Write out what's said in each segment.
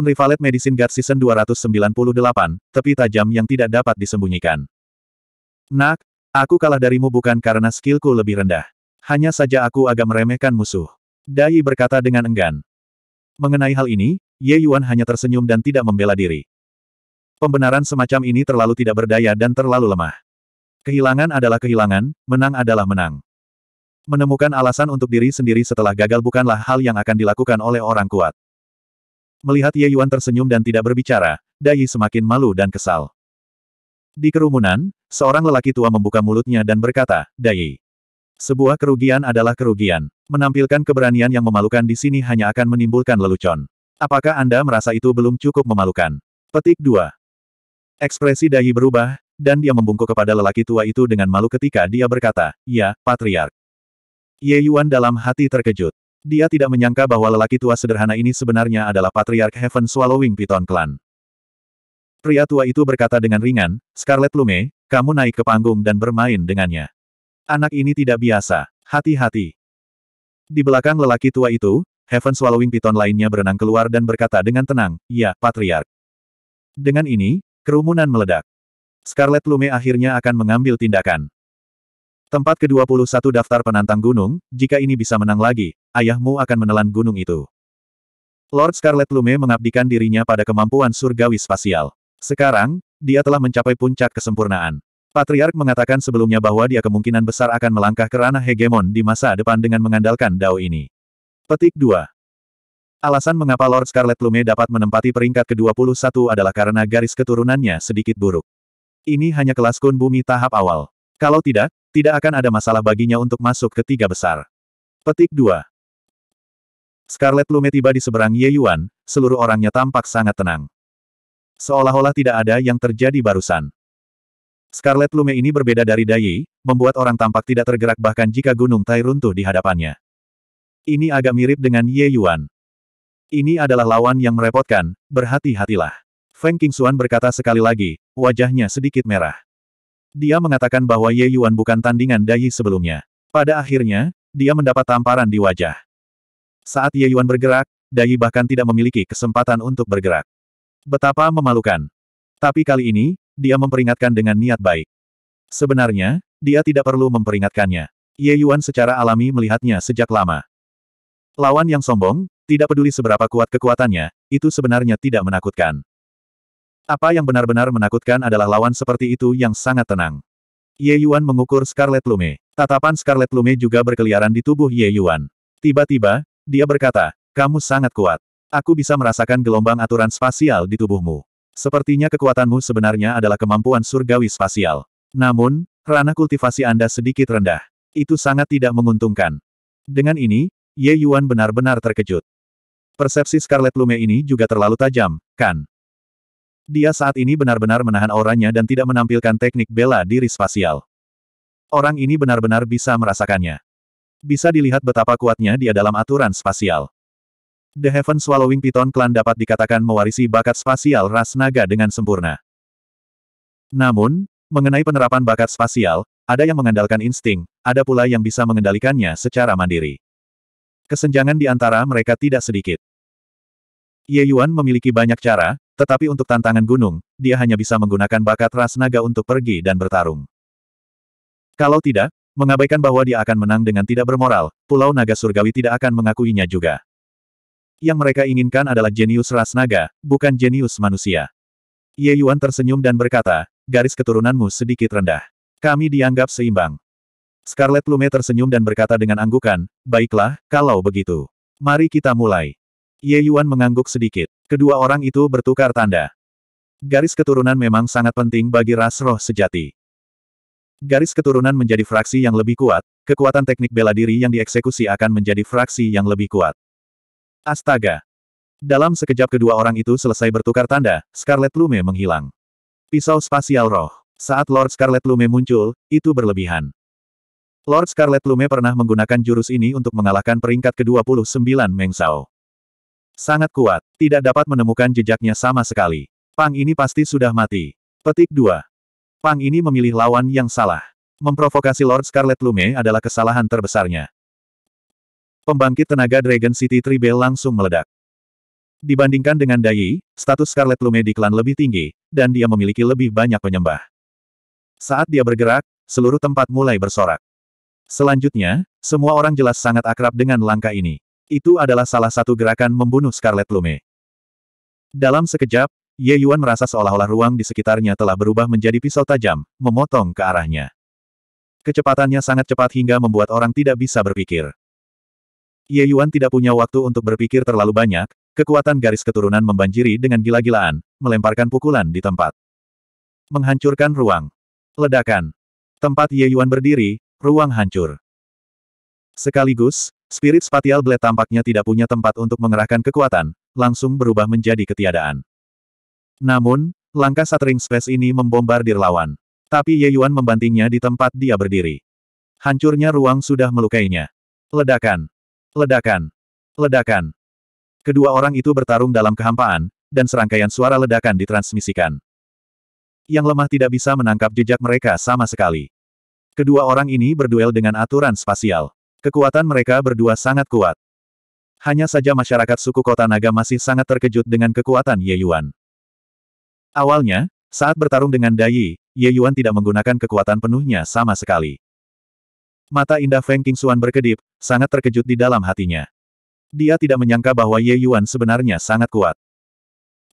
Unrivaled Medicine Guard Season 298, tepi tajam yang tidak dapat disembunyikan. Nak, aku kalah darimu bukan karena skillku lebih rendah. Hanya saja aku agak meremehkan musuh. Dai berkata dengan enggan. Mengenai hal ini, Ye Yuan hanya tersenyum dan tidak membela diri. Pembenaran semacam ini terlalu tidak berdaya dan terlalu lemah. Kehilangan adalah kehilangan, menang adalah menang. Menemukan alasan untuk diri sendiri setelah gagal bukanlah hal yang akan dilakukan oleh orang kuat. Melihat Ye Yuan tersenyum dan tidak berbicara, Dai semakin malu dan kesal. Di kerumunan, seorang lelaki tua membuka mulutnya dan berkata, Dai, sebuah kerugian adalah kerugian. Menampilkan keberanian yang memalukan di sini hanya akan menimbulkan lelucon. Apakah Anda merasa itu belum cukup memalukan? Petik 2. Ekspresi Dai berubah, dan dia membungkuk kepada lelaki tua itu dengan malu ketika dia berkata, Ya, Patriark. Ye Yuan dalam hati terkejut. Dia tidak menyangka bahwa lelaki tua sederhana ini sebenarnya adalah patriark Heaven Swallowing Python Clan. Pria tua itu berkata dengan ringan, Scarlet Lume, kamu naik ke panggung dan bermain dengannya. Anak ini tidak biasa, hati-hati. Di belakang lelaki tua itu, Heaven Swallowing Python lainnya berenang keluar dan berkata dengan tenang, ya, patriark. Dengan ini, kerumunan meledak. Scarlet Lume akhirnya akan mengambil tindakan. Tempat ke-21 daftar penantang gunung, jika ini bisa menang lagi, ayahmu akan menelan gunung itu. Lord Scarlet Lume mengabdikan dirinya pada kemampuan surgawi spasial. Sekarang, dia telah mencapai puncak kesempurnaan. Patriark mengatakan sebelumnya bahwa dia kemungkinan besar akan melangkah ke ranah hegemon di masa depan dengan mengandalkan Dao ini. Petik 2. Alasan mengapa Lord Scarlet Lume dapat menempati peringkat ke-21 adalah karena garis keturunannya sedikit buruk. Ini hanya kelas kun bumi tahap awal. Kalau tidak, tidak akan ada masalah baginya untuk masuk ke tiga besar. Petik 2. Scarlet Lume tiba di seberang Ye Yuan, seluruh orangnya tampak sangat tenang. Seolah-olah tidak ada yang terjadi barusan. Scarlet Lume ini berbeda dari Dai, membuat orang tampak tidak tergerak bahkan jika Gunung Tai runtuh di hadapannya. Ini agak mirip dengan Ye Yuan. Ini adalah lawan yang merepotkan, berhati-hatilah. Feng Qingxuan berkata sekali lagi, wajahnya sedikit merah. Dia mengatakan bahwa Ye Yuan bukan tandingan Dai sebelumnya. Pada akhirnya, dia mendapat tamparan di wajah. Saat Ye Yuan bergerak, Dai bahkan tidak memiliki kesempatan untuk bergerak. Betapa memalukan. Tapi kali ini, dia memperingatkan dengan niat baik. Sebenarnya, dia tidak perlu memperingatkannya. Ye Yuan secara alami melihatnya sejak lama. Lawan yang sombong, tidak peduli seberapa kuat kekuatannya, itu sebenarnya tidak menakutkan. Apa yang benar-benar menakutkan adalah lawan seperti itu yang sangat tenang. Ye Yuan mengukur Scarlet Lume. Tatapan Scarlet Lume juga berkeliaran di tubuh Ye Yuan. Tiba-tiba, dia berkata, kamu sangat kuat. Aku bisa merasakan gelombang aturan spasial di tubuhmu. Sepertinya kekuatanmu sebenarnya adalah kemampuan surgawi spasial. Namun, ranah kultivasi Anda sedikit rendah. Itu sangat tidak menguntungkan. Dengan ini, Ye Yuan benar-benar terkejut. Persepsi Scarlet Lume ini juga terlalu tajam, kan? Dia saat ini benar-benar menahan auranya dan tidak menampilkan teknik bela diri spasial. Orang ini benar-benar bisa merasakannya. Bisa dilihat betapa kuatnya dia dalam aturan spasial. The Heaven Swallowing Python Clan dapat dikatakan mewarisi bakat spasial ras naga dengan sempurna. Namun, mengenai penerapan bakat spasial, ada yang mengandalkan insting, ada pula yang bisa mengendalikannya secara mandiri. Kesenjangan di antara mereka tidak sedikit. Ye Yuan memiliki banyak cara, tetapi untuk tantangan gunung, dia hanya bisa menggunakan bakat ras naga untuk pergi dan bertarung. Kalau tidak, mengabaikan bahwa dia akan menang dengan tidak bermoral, Pulau Naga Surgawi tidak akan mengakuinya juga. Yang mereka inginkan adalah jenius ras naga, bukan jenius manusia. Ye Yuan tersenyum dan berkata, garis keturunanmu sedikit rendah. Kami dianggap seimbang. Scarlet Lume tersenyum dan berkata dengan anggukan, baiklah, kalau begitu. Mari kita mulai. Ye Yuan mengangguk sedikit. Kedua orang itu bertukar tanda. Garis keturunan memang sangat penting bagi ras roh sejati. Garis keturunan menjadi fraksi yang lebih kuat, kekuatan teknik bela diri yang dieksekusi akan menjadi fraksi yang lebih kuat. Astaga! Dalam sekejap kedua orang itu selesai bertukar tanda, Scarlet Lume menghilang. Pisau spasial roh. Saat Lord Scarlet Lume muncul, itu berlebihan. Lord Scarlet Lume pernah menggunakan jurus ini untuk mengalahkan peringkat ke-29 Meng Shao. Sangat kuat, tidak dapat menemukan jejaknya sama sekali. Pang ini pasti sudah mati. Petik 2. Pang ini memilih lawan yang salah. Memprovokasi Lord Scarlet Lume adalah kesalahan terbesarnya. Pembangkit tenaga Dragon City Tribel langsung meledak. Dibandingkan dengan Dai, status Scarlet Lume di klan lebih tinggi, dan dia memiliki lebih banyak penyembah. Saat dia bergerak, seluruh tempat mulai bersorak. Selanjutnya, semua orang jelas sangat akrab dengan langkah ini. Itu adalah salah satu gerakan membunuh Scarlet Lume. Dalam sekejap, Ye Yuan merasa seolah-olah ruang di sekitarnya telah berubah menjadi pisau tajam, memotong ke arahnya. Kecepatannya sangat cepat hingga membuat orang tidak bisa berpikir. Ye Yuan tidak punya waktu untuk berpikir terlalu banyak, kekuatan garis keturunan membanjiri dengan gila-gilaan, melemparkan pukulan di tempat. Menghancurkan ruang. Ledakan. Tempat Ye Yuan berdiri, ruang hancur. Sekaligus, spirit spatial blade tampaknya tidak punya tempat untuk mengerahkan kekuatan, langsung berubah menjadi ketiadaan. Namun, langkah satring Space ini membombardir lawan. Tapi Ye Yuan membantingnya di tempat dia berdiri. Hancurnya ruang sudah melukainya. Ledakan. Ledakan. Ledakan. Kedua orang itu bertarung dalam kehampaan, dan serangkaian suara ledakan ditransmisikan. Yang lemah tidak bisa menangkap jejak mereka sama sekali. Kedua orang ini berduel dengan aturan spasial. Kekuatan mereka berdua sangat kuat. Hanya saja masyarakat suku kota naga masih sangat terkejut dengan kekuatan Ye Yuan. Awalnya, saat bertarung dengan Dai, Ye Yuan tidak menggunakan kekuatan penuhnya sama sekali. Mata indah Feng Xuan berkedip, sangat terkejut di dalam hatinya. Dia tidak menyangka bahwa Ye Yuan sebenarnya sangat kuat.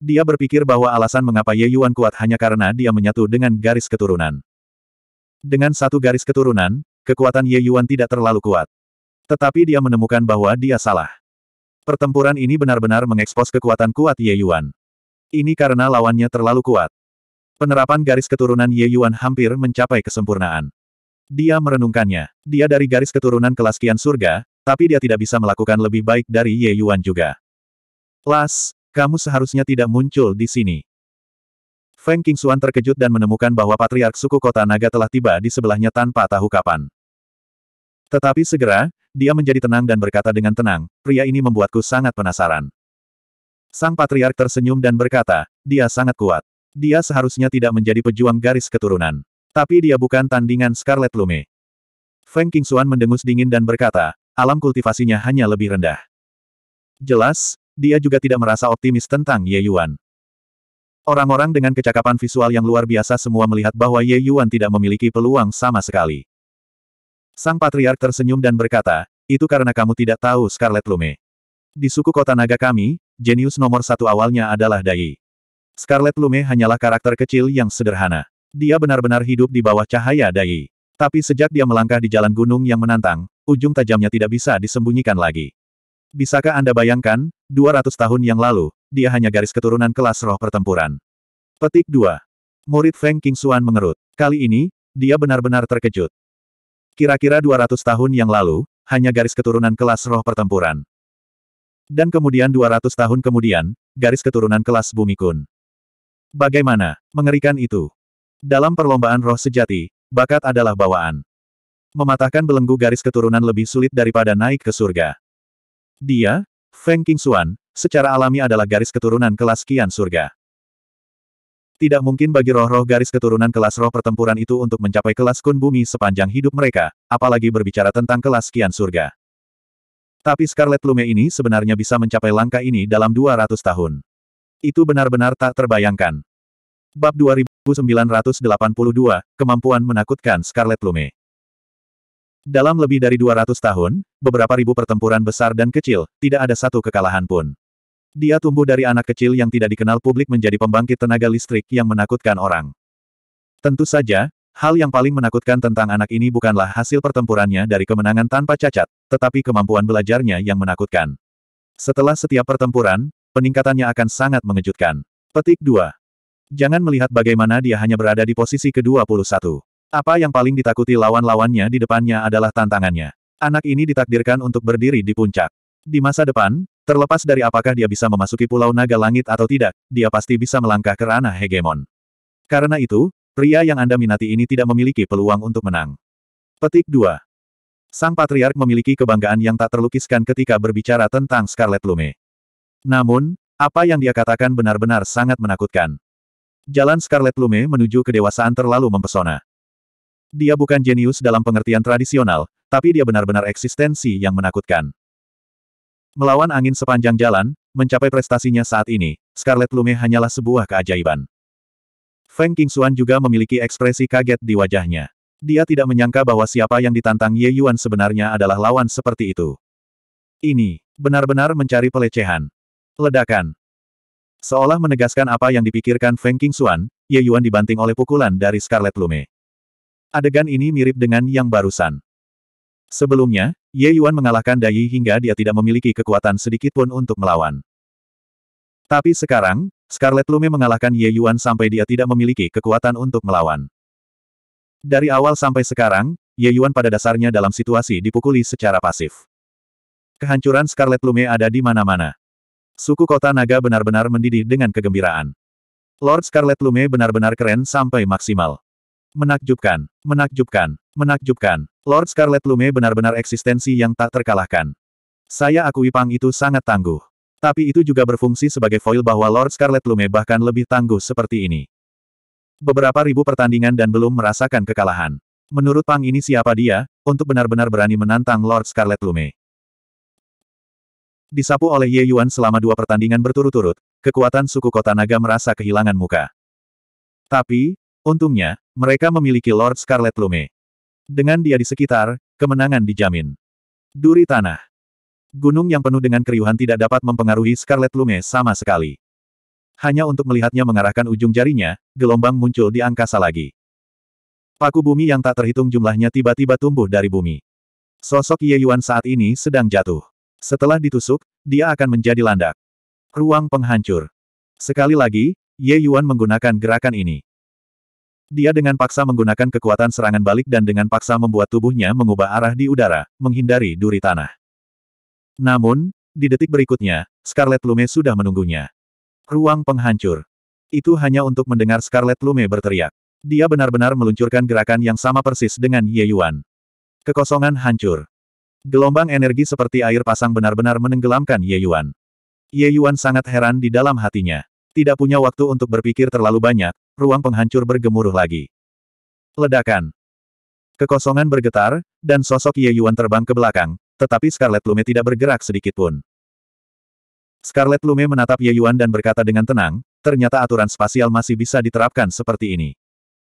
Dia berpikir bahwa alasan mengapa Ye Yuan kuat hanya karena dia menyatu dengan garis keturunan. Dengan satu garis keturunan, kekuatan Ye Yuan tidak terlalu kuat. Tetapi dia menemukan bahwa dia salah. Pertempuran ini benar-benar mengekspos kekuatan kuat Ye Yuan. Ini karena lawannya terlalu kuat. Penerapan garis keturunan Ye Yuan hampir mencapai kesempurnaan. Dia merenungkannya. Dia dari garis keturunan kelas kian surga, tapi dia tidak bisa melakukan lebih baik dari Ye Yuan juga. Las, kamu seharusnya tidak muncul di sini. Feng Qingxuan terkejut dan menemukan bahwa patriark suku kota naga telah tiba di sebelahnya tanpa tahu kapan. Tetapi segera, dia menjadi tenang dan berkata dengan tenang, pria ini membuatku sangat penasaran. Sang patriark tersenyum dan berkata, dia sangat kuat. Dia seharusnya tidak menjadi pejuang garis keturunan. Tapi dia bukan tandingan Scarlet Lume. Feng Qingxuan mendengus dingin dan berkata, alam kultivasinya hanya lebih rendah. Jelas, dia juga tidak merasa optimis tentang Ye Yuan. Orang-orang dengan kecakapan visual yang luar biasa semua melihat bahwa Ye Yuan tidak memiliki peluang sama sekali. Sang Patriark tersenyum dan berkata, itu karena kamu tidak tahu Scarlet Lume. Di suku kota naga kami, jenius nomor satu awalnya adalah Dai. Scarlet Lume hanyalah karakter kecil yang sederhana. Dia benar-benar hidup di bawah cahaya Dai. Tapi sejak dia melangkah di jalan gunung yang menantang, ujung tajamnya tidak bisa disembunyikan lagi. Bisakah Anda bayangkan, 200 tahun yang lalu, dia hanya garis keturunan kelas roh pertempuran. Petik 2. Murid Feng King Xuan mengerut. Kali ini, dia benar-benar terkejut. Kira-kira 200 tahun yang lalu, hanya garis keturunan kelas roh pertempuran. Dan kemudian 200 tahun kemudian, garis keturunan kelas bumi kun. Bagaimana? Mengerikan itu. Dalam perlombaan roh sejati, bakat adalah bawaan. Mematahkan belenggu garis keturunan lebih sulit daripada naik ke surga. Dia, Feng Xuan, secara alami adalah garis keturunan kelas kian surga. Tidak mungkin bagi roh-roh garis keturunan kelas roh pertempuran itu untuk mencapai kelas kun bumi sepanjang hidup mereka, apalagi berbicara tentang kelas kian surga. Tapi Scarlet Plume ini sebenarnya bisa mencapai langkah ini dalam 200 tahun. Itu benar-benar tak terbayangkan. Bab 2982, Kemampuan Menakutkan Scarlet Plume Dalam lebih dari 200 tahun, beberapa ribu pertempuran besar dan kecil, tidak ada satu kekalahan pun. Dia tumbuh dari anak kecil yang tidak dikenal publik menjadi pembangkit tenaga listrik yang menakutkan orang. Tentu saja, Hal yang paling menakutkan tentang anak ini bukanlah hasil pertempurannya dari kemenangan tanpa cacat, tetapi kemampuan belajarnya yang menakutkan. Setelah setiap pertempuran, peningkatannya akan sangat mengejutkan. Petik 2. Jangan melihat bagaimana dia hanya berada di posisi ke-21. Apa yang paling ditakuti lawan-lawannya di depannya adalah tantangannya. Anak ini ditakdirkan untuk berdiri di puncak. Di masa depan, terlepas dari apakah dia bisa memasuki Pulau Naga Langit atau tidak, dia pasti bisa melangkah ke ranah hegemon. Karena itu, Pria yang Anda minati ini tidak memiliki peluang untuk menang. Petik 2. Sang Patriark memiliki kebanggaan yang tak terlukiskan ketika berbicara tentang Scarlet Lume. Namun, apa yang dia katakan benar-benar sangat menakutkan. Jalan Scarlet Lume menuju kedewasaan terlalu mempesona. Dia bukan jenius dalam pengertian tradisional, tapi dia benar-benar eksistensi yang menakutkan. Melawan angin sepanjang jalan, mencapai prestasinya saat ini, Scarlet Lume hanyalah sebuah keajaiban. Feng Qingxuan juga memiliki ekspresi kaget di wajahnya. Dia tidak menyangka bahwa siapa yang ditantang Ye Yuan sebenarnya adalah lawan seperti itu. Ini, benar-benar mencari pelecehan. Ledakan. Seolah menegaskan apa yang dipikirkan Feng Qingxuan, Ye Yuan dibanting oleh pukulan dari Scarlet Lume. Adegan ini mirip dengan yang barusan. Sebelumnya, Ye Yuan mengalahkan Dai hingga dia tidak memiliki kekuatan sedikitpun untuk melawan. Tapi sekarang, Scarlet Lume mengalahkan Ye Yuan sampai dia tidak memiliki kekuatan untuk melawan. Dari awal sampai sekarang, Ye Yuan pada dasarnya dalam situasi dipukuli secara pasif. Kehancuran Scarlet Lume ada di mana-mana. Suku kota naga benar-benar mendidih dengan kegembiraan. Lord Scarlet Lume benar-benar keren sampai maksimal. Menakjubkan, menakjubkan, menakjubkan. Lord Scarlet Lume benar-benar eksistensi yang tak terkalahkan. Saya akui Pang itu sangat tangguh. Tapi itu juga berfungsi sebagai foil bahwa Lord Scarlet Lume bahkan lebih tangguh seperti ini. Beberapa ribu pertandingan dan belum merasakan kekalahan. Menurut Pang ini siapa dia, untuk benar-benar berani menantang Lord Scarlet Lume. Disapu oleh Ye Yuan selama dua pertandingan berturut-turut, kekuatan suku kota naga merasa kehilangan muka. Tapi, untungnya, mereka memiliki Lord Scarlet Lume. Dengan dia di sekitar, kemenangan dijamin. Duri tanah. Gunung yang penuh dengan keriuhan tidak dapat mempengaruhi Scarlet Lume sama sekali. Hanya untuk melihatnya mengarahkan ujung jarinya, gelombang muncul di angkasa lagi. Paku bumi yang tak terhitung jumlahnya tiba-tiba tumbuh dari bumi. Sosok Ye Yuan saat ini sedang jatuh. Setelah ditusuk, dia akan menjadi landak. Ruang penghancur. Sekali lagi, Ye Yuan menggunakan gerakan ini. Dia dengan paksa menggunakan kekuatan serangan balik dan dengan paksa membuat tubuhnya mengubah arah di udara, menghindari duri tanah. Namun, di detik berikutnya, Scarlet Lume sudah menunggunya. Ruang penghancur. Itu hanya untuk mendengar Scarlet Lume berteriak. Dia benar-benar meluncurkan gerakan yang sama persis dengan Ye Yuan. Kekosongan hancur. Gelombang energi seperti air pasang benar-benar menenggelamkan Ye Yuan. Ye Yuan sangat heran di dalam hatinya. Tidak punya waktu untuk berpikir terlalu banyak, ruang penghancur bergemuruh lagi. Ledakan. Kekosongan bergetar, dan sosok Ye Yuan terbang ke belakang, tetapi Scarlet Lume tidak bergerak sedikitpun. Scarlet Lume menatap Ye Yuan dan berkata dengan tenang, ternyata aturan spasial masih bisa diterapkan seperti ini.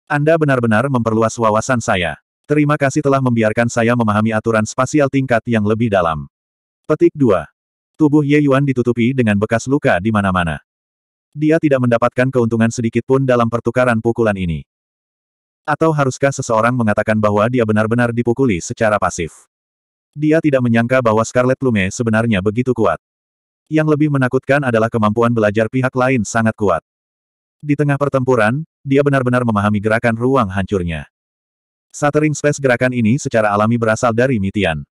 Anda benar-benar memperluas wawasan saya. Terima kasih telah membiarkan saya memahami aturan spasial tingkat yang lebih dalam. Petik 2. Tubuh Ye Yuan ditutupi dengan bekas luka di mana-mana. Dia tidak mendapatkan keuntungan sedikit pun dalam pertukaran pukulan ini. Atau haruskah seseorang mengatakan bahwa dia benar-benar dipukuli secara pasif? Dia tidak menyangka bahwa Scarlet Plume sebenarnya begitu kuat. Yang lebih menakutkan adalah kemampuan belajar pihak lain sangat kuat. Di tengah pertempuran, dia benar-benar memahami gerakan ruang hancurnya. Satering space gerakan ini secara alami berasal dari Mitian.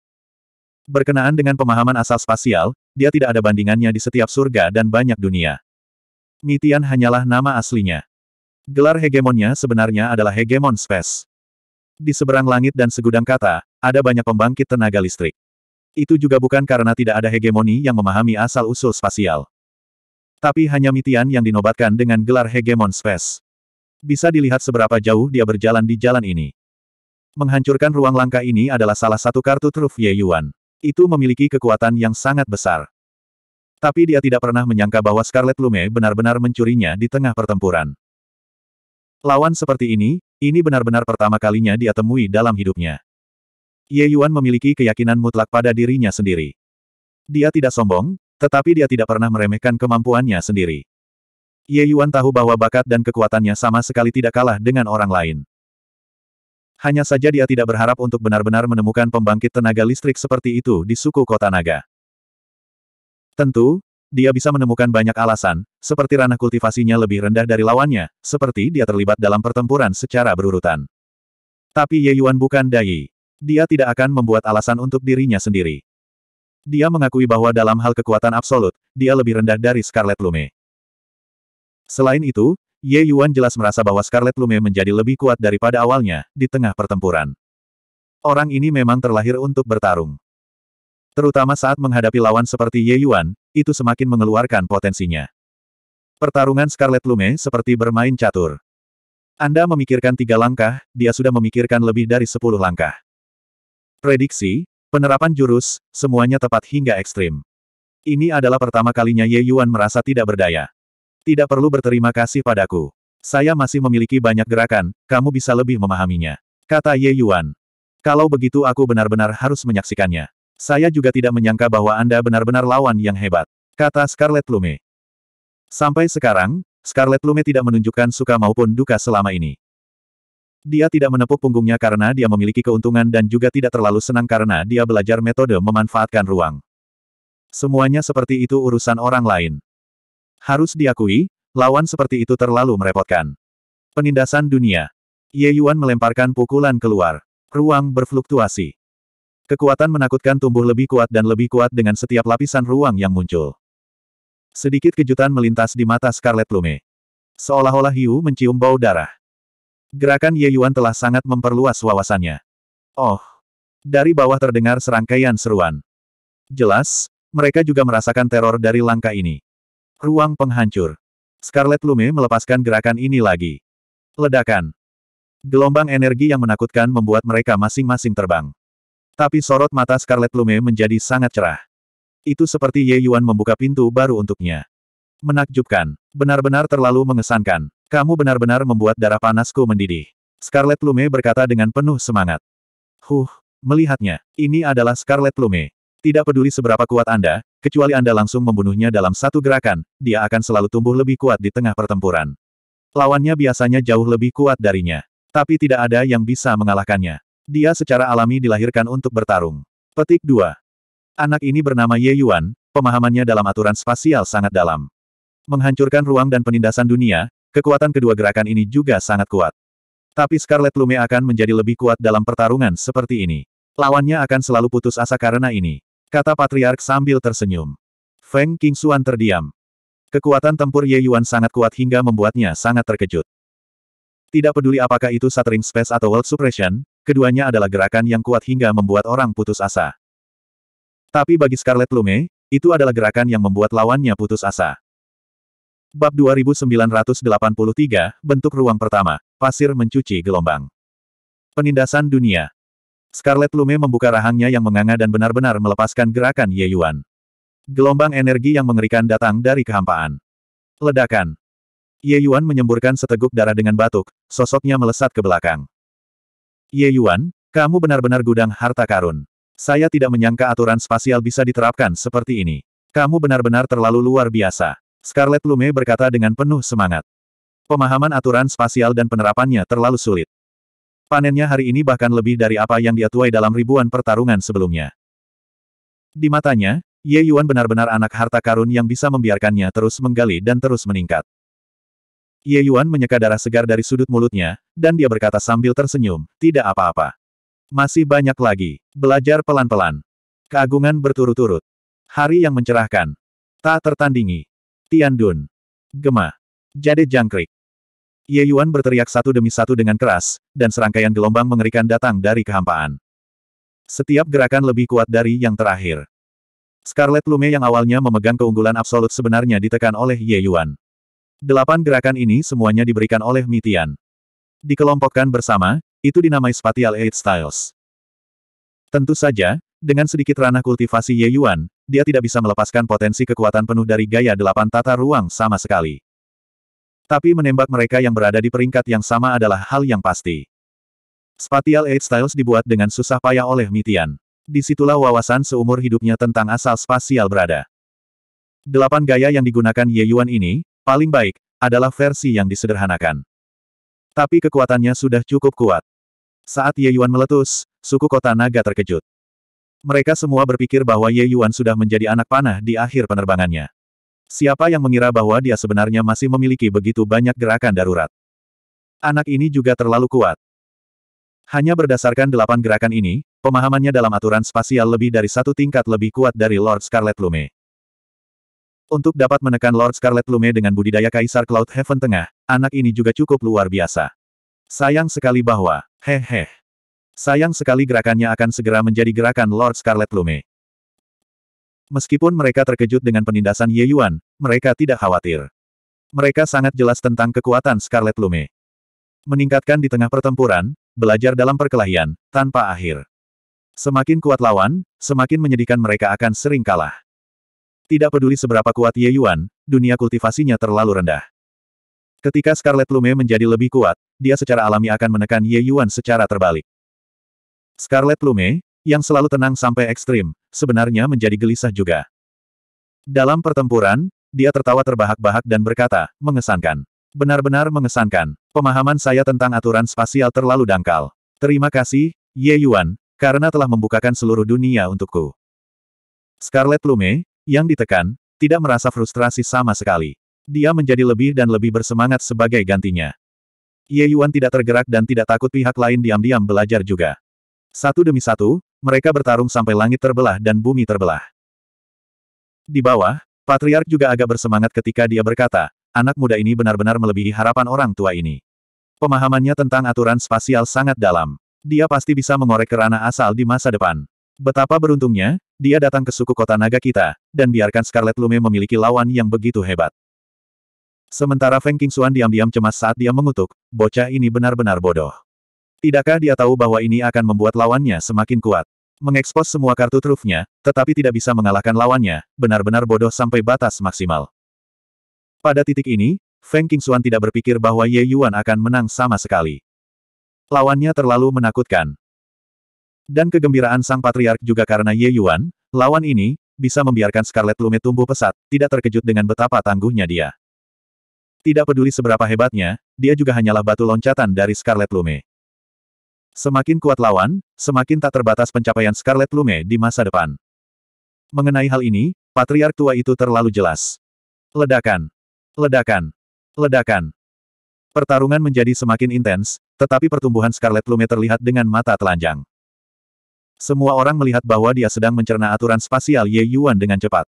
Berkenaan dengan pemahaman asal spasial, dia tidak ada bandingannya di setiap surga dan banyak dunia. Mitian hanyalah nama aslinya. Gelar hegemonnya sebenarnya adalah hegemon space. Di seberang langit dan segudang kata, ada banyak pembangkit tenaga listrik. Itu juga bukan karena tidak ada hegemoni yang memahami asal-usul spasial. Tapi hanya Mitian yang dinobatkan dengan gelar hegemon space. Bisa dilihat seberapa jauh dia berjalan di jalan ini. Menghancurkan ruang langka ini adalah salah satu kartu truf Ye Yuan. Itu memiliki kekuatan yang sangat besar. Tapi dia tidak pernah menyangka bahwa Scarlet Lume benar-benar mencurinya di tengah pertempuran. Lawan seperti ini, ini benar-benar pertama kalinya dia temui dalam hidupnya. Ye Yuan memiliki keyakinan mutlak pada dirinya sendiri. Dia tidak sombong, tetapi dia tidak pernah meremehkan kemampuannya sendiri. Ye Yuan tahu bahwa bakat dan kekuatannya sama sekali tidak kalah dengan orang lain. Hanya saja dia tidak berharap untuk benar-benar menemukan pembangkit tenaga listrik seperti itu di suku kota naga. Tentu, dia bisa menemukan banyak alasan, seperti ranah kultivasinya lebih rendah dari lawannya, seperti dia terlibat dalam pertempuran secara berurutan. Tapi Ye Yuan bukan Dai. Dia tidak akan membuat alasan untuk dirinya sendiri. Dia mengakui bahwa dalam hal kekuatan absolut, dia lebih rendah dari Scarlet Lume. Selain itu, Ye Yuan jelas merasa bahwa Scarlet Lume menjadi lebih kuat daripada awalnya, di tengah pertempuran. Orang ini memang terlahir untuk bertarung. Terutama saat menghadapi lawan seperti Ye Yuan, itu semakin mengeluarkan potensinya. Pertarungan Scarlet Lume seperti bermain catur. Anda memikirkan tiga langkah, dia sudah memikirkan lebih dari sepuluh langkah. Prediksi, penerapan jurus, semuanya tepat hingga ekstrim. Ini adalah pertama kalinya Ye Yuan merasa tidak berdaya. Tidak perlu berterima kasih padaku. Saya masih memiliki banyak gerakan, kamu bisa lebih memahaminya. Kata Ye Yuan. Kalau begitu aku benar-benar harus menyaksikannya. Saya juga tidak menyangka bahwa Anda benar-benar lawan yang hebat. Kata Scarlet Lume. Sampai sekarang, Scarlet Lume tidak menunjukkan suka maupun duka selama ini. Dia tidak menepuk punggungnya karena dia memiliki keuntungan dan juga tidak terlalu senang karena dia belajar metode memanfaatkan ruang. Semuanya seperti itu urusan orang lain. Harus diakui, lawan seperti itu terlalu merepotkan. Penindasan dunia. Ye Yuan melemparkan pukulan keluar. Ruang berfluktuasi. Kekuatan menakutkan tumbuh lebih kuat dan lebih kuat dengan setiap lapisan ruang yang muncul. Sedikit kejutan melintas di mata Scarlet Plume. Seolah-olah hiu mencium bau darah. Gerakan Ye Yuan telah sangat memperluas wawasannya. Oh! Dari bawah terdengar serangkaian seruan. Jelas, mereka juga merasakan teror dari langkah ini. Ruang penghancur. Scarlet Lume melepaskan gerakan ini lagi. Ledakan. Gelombang energi yang menakutkan membuat mereka masing-masing terbang. Tapi sorot mata Scarlet Lume menjadi sangat cerah. Itu seperti Ye Yuan membuka pintu baru untuknya. Menakjubkan. Benar-benar terlalu mengesankan. Kamu benar-benar membuat darah panasku mendidih. Scarlet Lume berkata dengan penuh semangat. Huh, melihatnya, ini adalah Scarlet Lume. Tidak peduli seberapa kuat Anda, kecuali Anda langsung membunuhnya dalam satu gerakan, dia akan selalu tumbuh lebih kuat di tengah pertempuran. Lawannya biasanya jauh lebih kuat darinya. Tapi tidak ada yang bisa mengalahkannya. Dia secara alami dilahirkan untuk bertarung. Petik 2. Anak ini bernama Ye Yuan, pemahamannya dalam aturan spasial sangat dalam. Menghancurkan ruang dan penindasan dunia, Kekuatan kedua gerakan ini juga sangat kuat. Tapi Scarlet Lume akan menjadi lebih kuat dalam pertarungan seperti ini. Lawannya akan selalu putus asa karena ini. Kata Patriark sambil tersenyum. Feng King Xuan terdiam. Kekuatan tempur Ye Yuan sangat kuat hingga membuatnya sangat terkejut. Tidak peduli apakah itu Shattering Space atau World Suppression, keduanya adalah gerakan yang kuat hingga membuat orang putus asa. Tapi bagi Scarlet Lume, itu adalah gerakan yang membuat lawannya putus asa. Bab 2983, Bentuk Ruang Pertama, Pasir Mencuci Gelombang. Penindasan Dunia. Scarlet Lume membuka rahangnya yang menganga dan benar-benar melepaskan gerakan Ye Yuan. Gelombang energi yang mengerikan datang dari kehampaan. Ledakan. Ye Yuan menyemburkan seteguk darah dengan batuk, sosoknya melesat ke belakang. Ye Yuan, kamu benar-benar gudang harta karun. Saya tidak menyangka aturan spasial bisa diterapkan seperti ini. Kamu benar-benar terlalu luar biasa. Scarlet Lume berkata dengan penuh semangat. Pemahaman aturan spasial dan penerapannya terlalu sulit. Panennya hari ini bahkan lebih dari apa yang dia tuai dalam ribuan pertarungan sebelumnya. Di matanya, Ye Yuan benar-benar anak harta karun yang bisa membiarkannya terus menggali dan terus meningkat. Ye Yuan menyeka darah segar dari sudut mulutnya, dan dia berkata sambil tersenyum, tidak apa-apa. Masih banyak lagi, belajar pelan-pelan. Keagungan berturut-turut. Hari yang mencerahkan. Tak tertandingi. Tian Dun. Gema. Jade jangkrik. Ye Yuan berteriak satu demi satu dengan keras, dan serangkaian gelombang mengerikan datang dari kehampaan. Setiap gerakan lebih kuat dari yang terakhir. Scarlet Lume yang awalnya memegang keunggulan absolut sebenarnya ditekan oleh Ye Yuan. Delapan gerakan ini semuanya diberikan oleh Mitian. Dikelompokkan bersama, itu dinamai Spatial Eight Styles. Tentu saja, dengan sedikit ranah kultivasi Ye Yuan, dia tidak bisa melepaskan potensi kekuatan penuh dari gaya delapan tata ruang sama sekali. Tapi menembak mereka yang berada di peringkat yang sama adalah hal yang pasti. Spatial Eight Styles dibuat dengan susah payah oleh Mitian. Disitulah wawasan seumur hidupnya tentang asal spasial berada. Delapan gaya yang digunakan Ye Yuan ini, paling baik, adalah versi yang disederhanakan. Tapi kekuatannya sudah cukup kuat. Saat Ye Yuan meletus, suku kota naga terkejut. Mereka semua berpikir bahwa Ye Yuan sudah menjadi anak panah di akhir penerbangannya. Siapa yang mengira bahwa dia sebenarnya masih memiliki begitu banyak gerakan darurat? Anak ini juga terlalu kuat. Hanya berdasarkan delapan gerakan ini, pemahamannya dalam aturan spasial lebih dari satu tingkat lebih kuat dari Lord Scarlet Plume. Untuk dapat menekan Lord Scarlet Plume dengan budidaya Kaisar Cloud Heaven Tengah, anak ini juga cukup luar biasa. Sayang sekali bahwa, hehe, Sayang sekali gerakannya akan segera menjadi gerakan Lord Scarlet Plume. Meskipun mereka terkejut dengan penindasan Ye Yuan, mereka tidak khawatir. Mereka sangat jelas tentang kekuatan Scarlet Plume. Meningkatkan di tengah pertempuran, belajar dalam perkelahian, tanpa akhir. Semakin kuat lawan, semakin menyedihkan mereka akan sering kalah. Tidak peduli seberapa kuat Ye Yuan, dunia kultivasinya terlalu rendah. Ketika Scarlet Plume menjadi lebih kuat, dia secara alami akan menekan Ye Yuan secara terbalik. Scarlet Plume, yang selalu tenang sampai ekstrim, sebenarnya menjadi gelisah juga. Dalam pertempuran, dia tertawa terbahak-bahak dan berkata, mengesankan. Benar-benar mengesankan. Pemahaman saya tentang aturan spasial terlalu dangkal. Terima kasih, Ye Yuan, karena telah membukakan seluruh dunia untukku. Scarlet Plume, yang ditekan, tidak merasa frustrasi sama sekali. Dia menjadi lebih dan lebih bersemangat sebagai gantinya. Ye Yuan tidak tergerak dan tidak takut pihak lain diam-diam belajar juga. Satu demi satu, mereka bertarung sampai langit terbelah dan bumi terbelah. Di bawah, Patriark juga agak bersemangat ketika dia berkata, anak muda ini benar-benar melebihi harapan orang tua ini. Pemahamannya tentang aturan spasial sangat dalam. Dia pasti bisa mengorek kerana asal di masa depan. Betapa beruntungnya, dia datang ke suku kota naga kita, dan biarkan Scarlet Lume memiliki lawan yang begitu hebat. Sementara Feng Qingxuan diam-diam cemas saat dia mengutuk, bocah ini benar-benar bodoh. Tidakkah dia tahu bahwa ini akan membuat lawannya semakin kuat? Mengekspos semua kartu trufnya, tetapi tidak bisa mengalahkan lawannya, benar-benar bodoh sampai batas maksimal. Pada titik ini, Feng Qingxuan tidak berpikir bahwa Ye Yuan akan menang sama sekali. Lawannya terlalu menakutkan. Dan kegembiraan sang patriark juga karena Ye Yuan, lawan ini, bisa membiarkan Scarlet Lumet tumbuh pesat, tidak terkejut dengan betapa tangguhnya dia. Tidak peduli seberapa hebatnya, dia juga hanyalah batu loncatan dari Scarlet Lume. Semakin kuat lawan, semakin tak terbatas pencapaian Scarlet Lume di masa depan. Mengenai hal ini, Patriark tua itu terlalu jelas. Ledakan. Ledakan. Ledakan. Pertarungan menjadi semakin intens, tetapi pertumbuhan Scarlet Lume terlihat dengan mata telanjang. Semua orang melihat bahwa dia sedang mencerna aturan spasial Ye Yuan dengan cepat.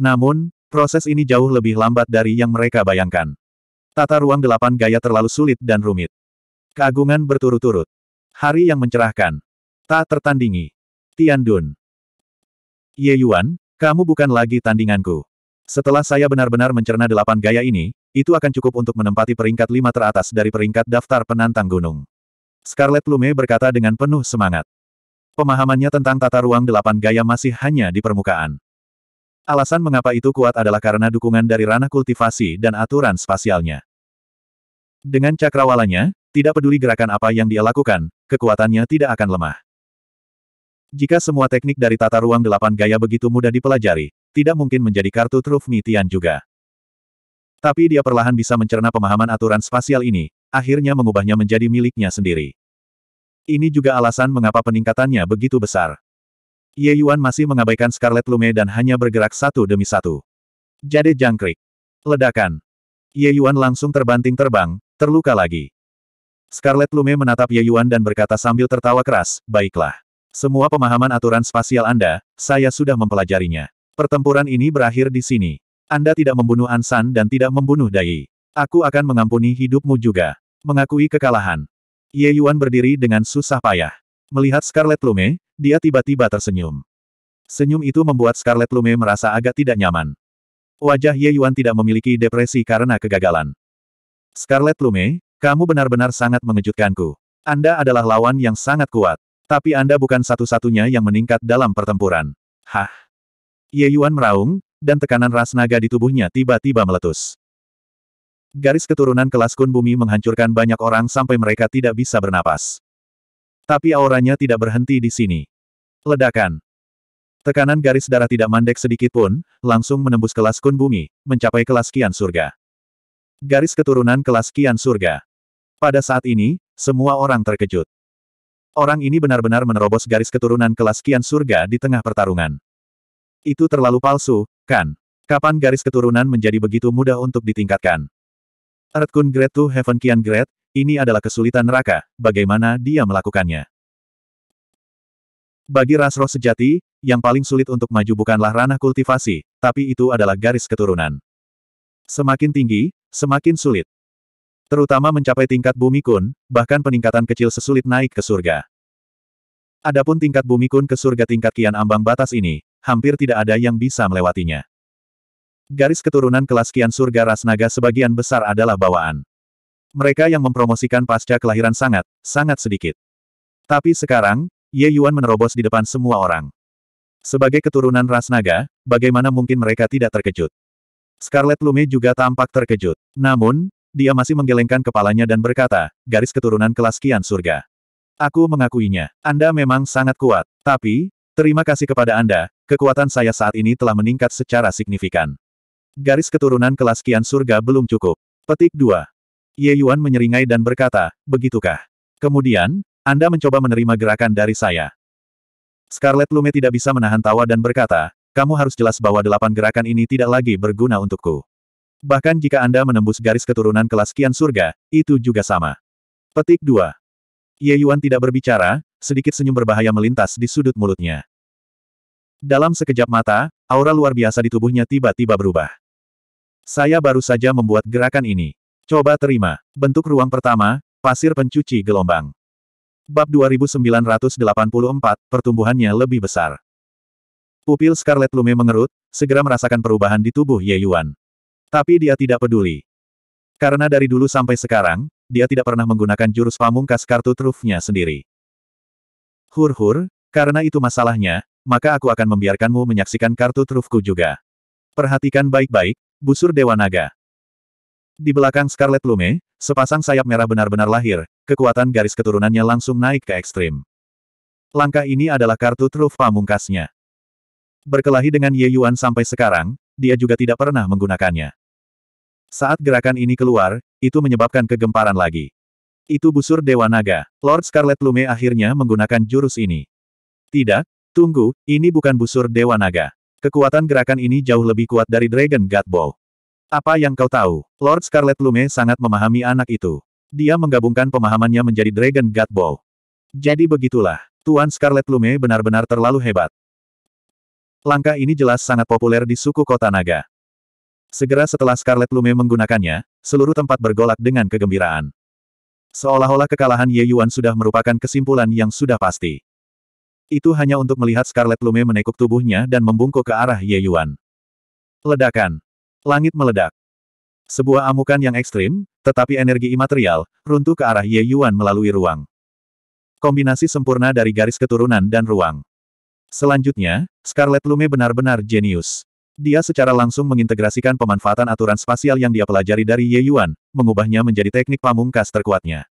Namun, proses ini jauh lebih lambat dari yang mereka bayangkan. Tata ruang delapan gaya terlalu sulit dan rumit. Keagungan berturut-turut. Hari yang mencerahkan. Tak tertandingi. Tian Dun, Ye Yuan, kamu bukan lagi tandinganku. Setelah saya benar-benar mencerna delapan gaya ini, itu akan cukup untuk menempati peringkat lima teratas dari peringkat daftar penantang gunung. Scarlet Lume berkata dengan penuh semangat. Pemahamannya tentang tata ruang delapan gaya masih hanya di permukaan. Alasan mengapa itu kuat adalah karena dukungan dari ranah kultivasi dan aturan spasialnya. Dengan cakrawalanya, tidak peduli gerakan apa yang dia lakukan, kekuatannya tidak akan lemah. Jika semua teknik dari tata ruang delapan gaya begitu mudah dipelajari, tidak mungkin menjadi kartu truf Mitian juga. Tapi dia perlahan bisa mencerna pemahaman aturan spasial ini, akhirnya mengubahnya menjadi miliknya sendiri. Ini juga alasan mengapa peningkatannya begitu besar. Ye Yuan masih mengabaikan Scarlet Lume dan hanya bergerak satu demi satu. Jade jangkrik. Ledakan. Ye Yuan langsung terbanting terbang, terluka lagi. Scarlet Lume menatap Ye Yuan dan berkata sambil tertawa keras, baiklah. Semua pemahaman aturan spasial Anda, saya sudah mempelajarinya. Pertempuran ini berakhir di sini. Anda tidak membunuh Ansan dan tidak membunuh Dai. Aku akan mengampuni hidupmu juga. Mengakui kekalahan. Ye Yuan berdiri dengan susah payah. Melihat Scarlet Lume, dia tiba-tiba tersenyum. Senyum itu membuat Scarlet Lume merasa agak tidak nyaman. Wajah Ye Yuan tidak memiliki depresi karena kegagalan. Scarlet Lume, kamu benar-benar sangat mengejutkanku. Anda adalah lawan yang sangat kuat. Tapi Anda bukan satu-satunya yang meningkat dalam pertempuran. Hah? Ye Yuan meraung, dan tekanan ras naga di tubuhnya tiba-tiba meletus. Garis keturunan kelas kun bumi menghancurkan banyak orang sampai mereka tidak bisa bernapas. Tapi auranya tidak berhenti di sini. Ledakan. Tekanan garis darah tidak mandek sedikit pun, langsung menembus kelas kun bumi, mencapai kelas kian surga. Garis keturunan kelas kian surga. Pada saat ini, semua orang terkejut. Orang ini benar-benar menerobos garis keturunan kelas kian surga di tengah pertarungan. Itu terlalu palsu, kan? Kapan garis keturunan menjadi begitu mudah untuk ditingkatkan? Kun Great to Heaven Kian great. ini adalah kesulitan neraka, bagaimana dia melakukannya. Bagi ras roh sejati, yang paling sulit untuk maju bukanlah ranah kultivasi, tapi itu adalah garis keturunan. Semakin tinggi, semakin sulit. Terutama mencapai tingkat bumi kun, bahkan peningkatan kecil sesulit naik ke surga. Adapun tingkat bumi kun ke surga tingkat kian ambang batas ini, hampir tidak ada yang bisa melewatinya. Garis keturunan kelas kian surga ras naga sebagian besar adalah bawaan. Mereka yang mempromosikan pasca kelahiran sangat, sangat sedikit. Tapi sekarang, Ye Yuan menerobos di depan semua orang. Sebagai keturunan ras naga, bagaimana mungkin mereka tidak terkejut? Scarlet Lume juga tampak terkejut. Namun, dia masih menggelengkan kepalanya dan berkata, garis keturunan kelas kian surga. Aku mengakuinya. Anda memang sangat kuat. Tapi, terima kasih kepada Anda, kekuatan saya saat ini telah meningkat secara signifikan. Garis keturunan kelas kian surga belum cukup. Petik 2. Ye Yuan menyeringai dan berkata, begitukah? Kemudian, Anda mencoba menerima gerakan dari saya. Scarlet Lume tidak bisa menahan tawa dan berkata, kamu harus jelas bahwa delapan gerakan ini tidak lagi berguna untukku. Bahkan jika Anda menembus garis keturunan kelas kian surga, itu juga sama. Petik 2. Ye Yuan tidak berbicara, sedikit senyum berbahaya melintas di sudut mulutnya. Dalam sekejap mata, aura luar biasa di tubuhnya tiba-tiba berubah. Saya baru saja membuat gerakan ini. Coba terima. Bentuk ruang pertama, pasir pencuci gelombang. Bab 2984, pertumbuhannya lebih besar. Pupil Scarlet Lume mengerut, segera merasakan perubahan di tubuh Ye Yuan. Tapi dia tidak peduli. Karena dari dulu sampai sekarang, dia tidak pernah menggunakan jurus pamungkas kartu trufnya sendiri. Hur-hur, karena itu masalahnya, maka aku akan membiarkanmu menyaksikan kartu trufku juga. Perhatikan baik-baik, busur Dewa Naga. Di belakang Scarlet Lume, sepasang sayap merah benar-benar lahir, kekuatan garis keturunannya langsung naik ke ekstrim. Langkah ini adalah kartu truf pamungkasnya. Berkelahi dengan Ye Yuan sampai sekarang, dia juga tidak pernah menggunakannya. Saat gerakan ini keluar, itu menyebabkan kegemparan lagi. Itu busur Dewa Naga. Lord Scarlet Lume akhirnya menggunakan jurus ini. Tidak, tunggu, ini bukan busur Dewa Naga. Kekuatan gerakan ini jauh lebih kuat dari Dragon God Ball. Apa yang kau tahu? Lord Scarlet Lume sangat memahami anak itu. Dia menggabungkan pemahamannya menjadi Dragon God Ball. Jadi begitulah, Tuan Scarlet Lume benar-benar terlalu hebat. Langkah ini jelas sangat populer di suku kota naga. Segera setelah Scarlet Lume menggunakannya, seluruh tempat bergolak dengan kegembiraan. Seolah-olah kekalahan Ye Yuan sudah merupakan kesimpulan yang sudah pasti. Itu hanya untuk melihat Scarlet Lume menekuk tubuhnya dan membungkuk ke arah Ye Yuan. Ledakan. Langit meledak. Sebuah amukan yang ekstrim, tetapi energi imaterial, runtuh ke arah Ye Yuan melalui ruang. Kombinasi sempurna dari garis keturunan dan ruang. Selanjutnya, Scarlet Lume benar-benar jenius. Dia secara langsung mengintegrasikan pemanfaatan aturan spasial yang dia pelajari dari Ye Yuan, mengubahnya menjadi teknik pamungkas terkuatnya.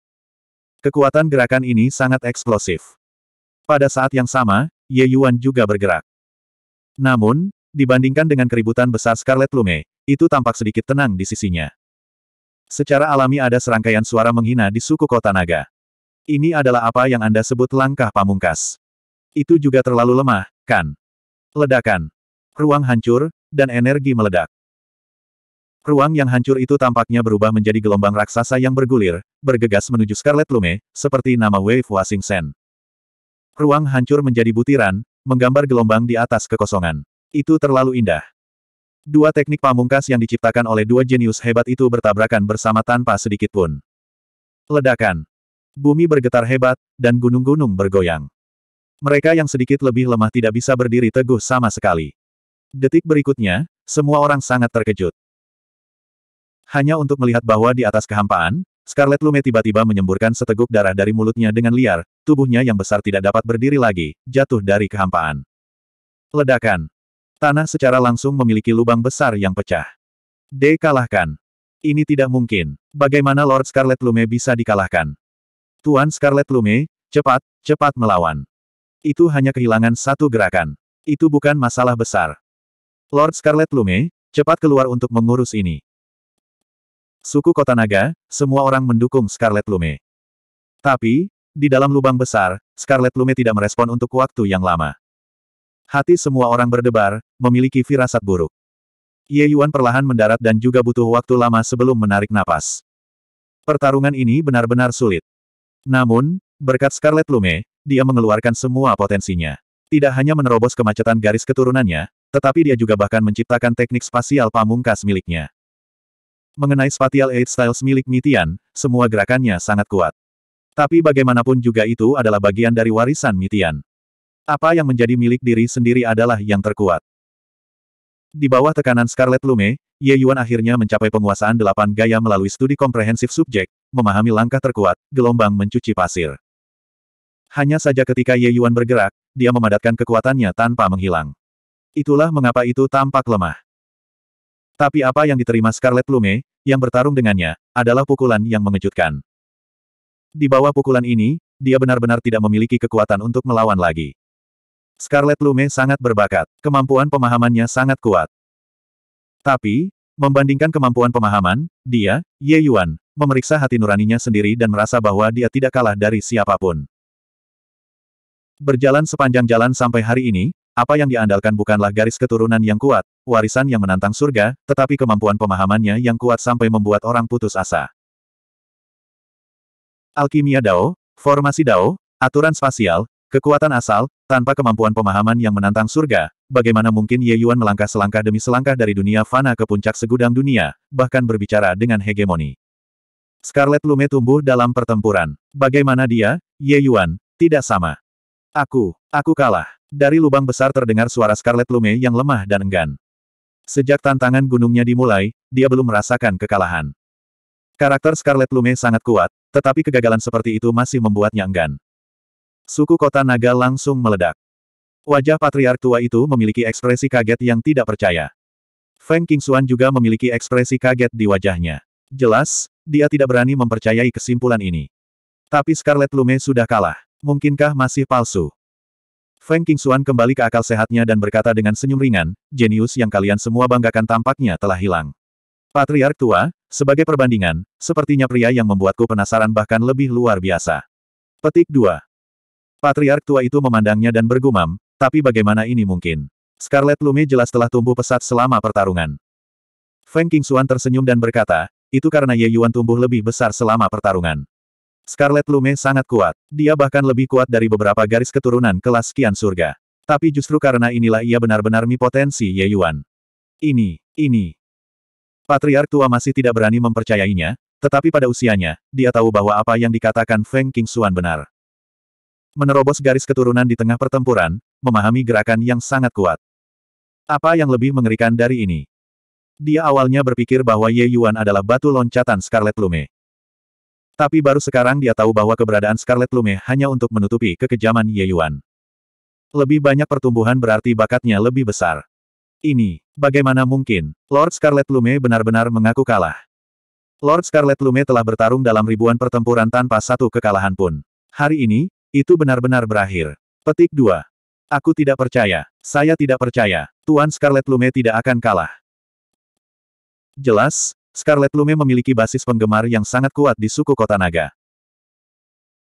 Kekuatan gerakan ini sangat eksplosif. Pada saat yang sama, Ye Yuan juga bergerak. Namun, dibandingkan dengan keributan besar Scarlet Lume, itu tampak sedikit tenang di sisinya. Secara alami ada serangkaian suara menghina di suku kota naga. Ini adalah apa yang Anda sebut langkah pamungkas. Itu juga terlalu lemah, kan? Ledakan. Ruang hancur, dan energi meledak. Ruang yang hancur itu tampaknya berubah menjadi gelombang raksasa yang bergulir, bergegas menuju Scarlet Lume, seperti nama Wave Washing Sen. Ruang hancur menjadi butiran, menggambar gelombang di atas kekosongan. Itu terlalu indah. Dua teknik pamungkas yang diciptakan oleh dua jenius hebat itu bertabrakan bersama tanpa sedikit pun. Ledakan. Bumi bergetar hebat, dan gunung-gunung bergoyang. Mereka yang sedikit lebih lemah tidak bisa berdiri teguh sama sekali. Detik berikutnya, semua orang sangat terkejut. Hanya untuk melihat bahwa di atas kehampaan, Scarlet Lume tiba-tiba menyemburkan seteguk darah dari mulutnya dengan liar, tubuhnya yang besar tidak dapat berdiri lagi, jatuh dari kehampaan. Ledakan. Tanah secara langsung memiliki lubang besar yang pecah. Dikalahkan. Ini tidak mungkin. Bagaimana Lord Scarlet Lume bisa dikalahkan? Tuan Scarlet Lume, cepat, cepat melawan. Itu hanya kehilangan satu gerakan. Itu bukan masalah besar. Lord Scarlet Lume, cepat keluar untuk mengurus ini. Suku Kota Naga, semua orang mendukung Scarlet Lume. Tapi, di dalam lubang besar, Scarlet Lume tidak merespon untuk waktu yang lama. Hati semua orang berdebar, memiliki firasat buruk. Ye Yuan perlahan mendarat dan juga butuh waktu lama sebelum menarik napas. Pertarungan ini benar-benar sulit. Namun, berkat Scarlet Lume, dia mengeluarkan semua potensinya. Tidak hanya menerobos kemacetan garis keturunannya, tetapi dia juga bahkan menciptakan teknik spasial pamungkas miliknya. Mengenai spatial eight styles milik Mitian, semua gerakannya sangat kuat. Tapi bagaimanapun juga itu adalah bagian dari warisan Mitian. Apa yang menjadi milik diri sendiri adalah yang terkuat. Di bawah tekanan Scarlet Lume, Ye Yuan akhirnya mencapai penguasaan delapan gaya melalui studi komprehensif subjek, memahami langkah terkuat, gelombang mencuci pasir. Hanya saja ketika Ye Yuan bergerak, dia memadatkan kekuatannya tanpa menghilang. Itulah mengapa itu tampak lemah. Tapi apa yang diterima Scarlet Plume, yang bertarung dengannya, adalah pukulan yang mengejutkan. Di bawah pukulan ini, dia benar-benar tidak memiliki kekuatan untuk melawan lagi. Scarlet Plume sangat berbakat, kemampuan pemahamannya sangat kuat. Tapi, membandingkan kemampuan pemahaman, dia, Ye Yuan, memeriksa hati nuraninya sendiri dan merasa bahwa dia tidak kalah dari siapapun. Berjalan sepanjang jalan sampai hari ini, apa yang diandalkan bukanlah garis keturunan yang kuat, warisan yang menantang surga, tetapi kemampuan pemahamannya yang kuat sampai membuat orang putus asa. Alkimia Dao, formasi Dao, aturan spasial, kekuatan asal, tanpa kemampuan pemahaman yang menantang surga, bagaimana mungkin Ye Yuan melangkah selangkah demi selangkah dari dunia fana ke puncak segudang dunia, bahkan berbicara dengan hegemoni. Scarlet Lume tumbuh dalam pertempuran. Bagaimana dia, Ye Yuan, tidak sama. Aku, aku kalah. Dari lubang besar terdengar suara Scarlet Lume yang lemah dan enggan. Sejak tantangan gunungnya dimulai, dia belum merasakan kekalahan. Karakter Scarlet Lume sangat kuat, tetapi kegagalan seperti itu masih membuatnya enggan. Suku kota naga langsung meledak. Wajah patriark tua itu memiliki ekspresi kaget yang tidak percaya. Feng Qingxuan juga memiliki ekspresi kaget di wajahnya. Jelas, dia tidak berani mempercayai kesimpulan ini. Tapi Scarlet Lume sudah kalah mungkinkah masih palsu? Feng Qingxuan kembali ke akal sehatnya dan berkata dengan senyum ringan, jenius yang kalian semua banggakan tampaknya telah hilang. Patriark tua, sebagai perbandingan, sepertinya pria yang membuatku penasaran bahkan lebih luar biasa. Petik 2. Patriark tua itu memandangnya dan bergumam, tapi bagaimana ini mungkin? Scarlet Lume jelas telah tumbuh pesat selama pertarungan. Feng Qingxuan tersenyum dan berkata, itu karena Ye Yuan tumbuh lebih besar selama pertarungan. Scarlet Lume sangat kuat. Dia bahkan lebih kuat dari beberapa garis keturunan kelas kian surga. Tapi justru karena inilah ia benar-benar mi potensi Ye Yuan. Ini, ini. Patriark tua masih tidak berani mempercayainya, tetapi pada usianya, dia tahu bahwa apa yang dikatakan Feng King Qingxuan benar. Menerobos garis keturunan di tengah pertempuran, memahami gerakan yang sangat kuat. Apa yang lebih mengerikan dari ini? Dia awalnya berpikir bahwa Ye Yuan adalah batu loncatan Scarlet Lume. Tapi baru sekarang dia tahu bahwa keberadaan Scarlet Lume hanya untuk menutupi kekejaman Ye Yuan. Lebih banyak pertumbuhan berarti bakatnya lebih besar. Ini, bagaimana mungkin, Lord Scarlet Lume benar-benar mengaku kalah. Lord Scarlet Lume telah bertarung dalam ribuan pertempuran tanpa satu kekalahan pun. Hari ini, itu benar-benar berakhir. Petik 2. Aku tidak percaya. Saya tidak percaya. Tuan Scarlet Lume tidak akan kalah. Jelas, Scarlet Lume memiliki basis penggemar yang sangat kuat di suku kota naga.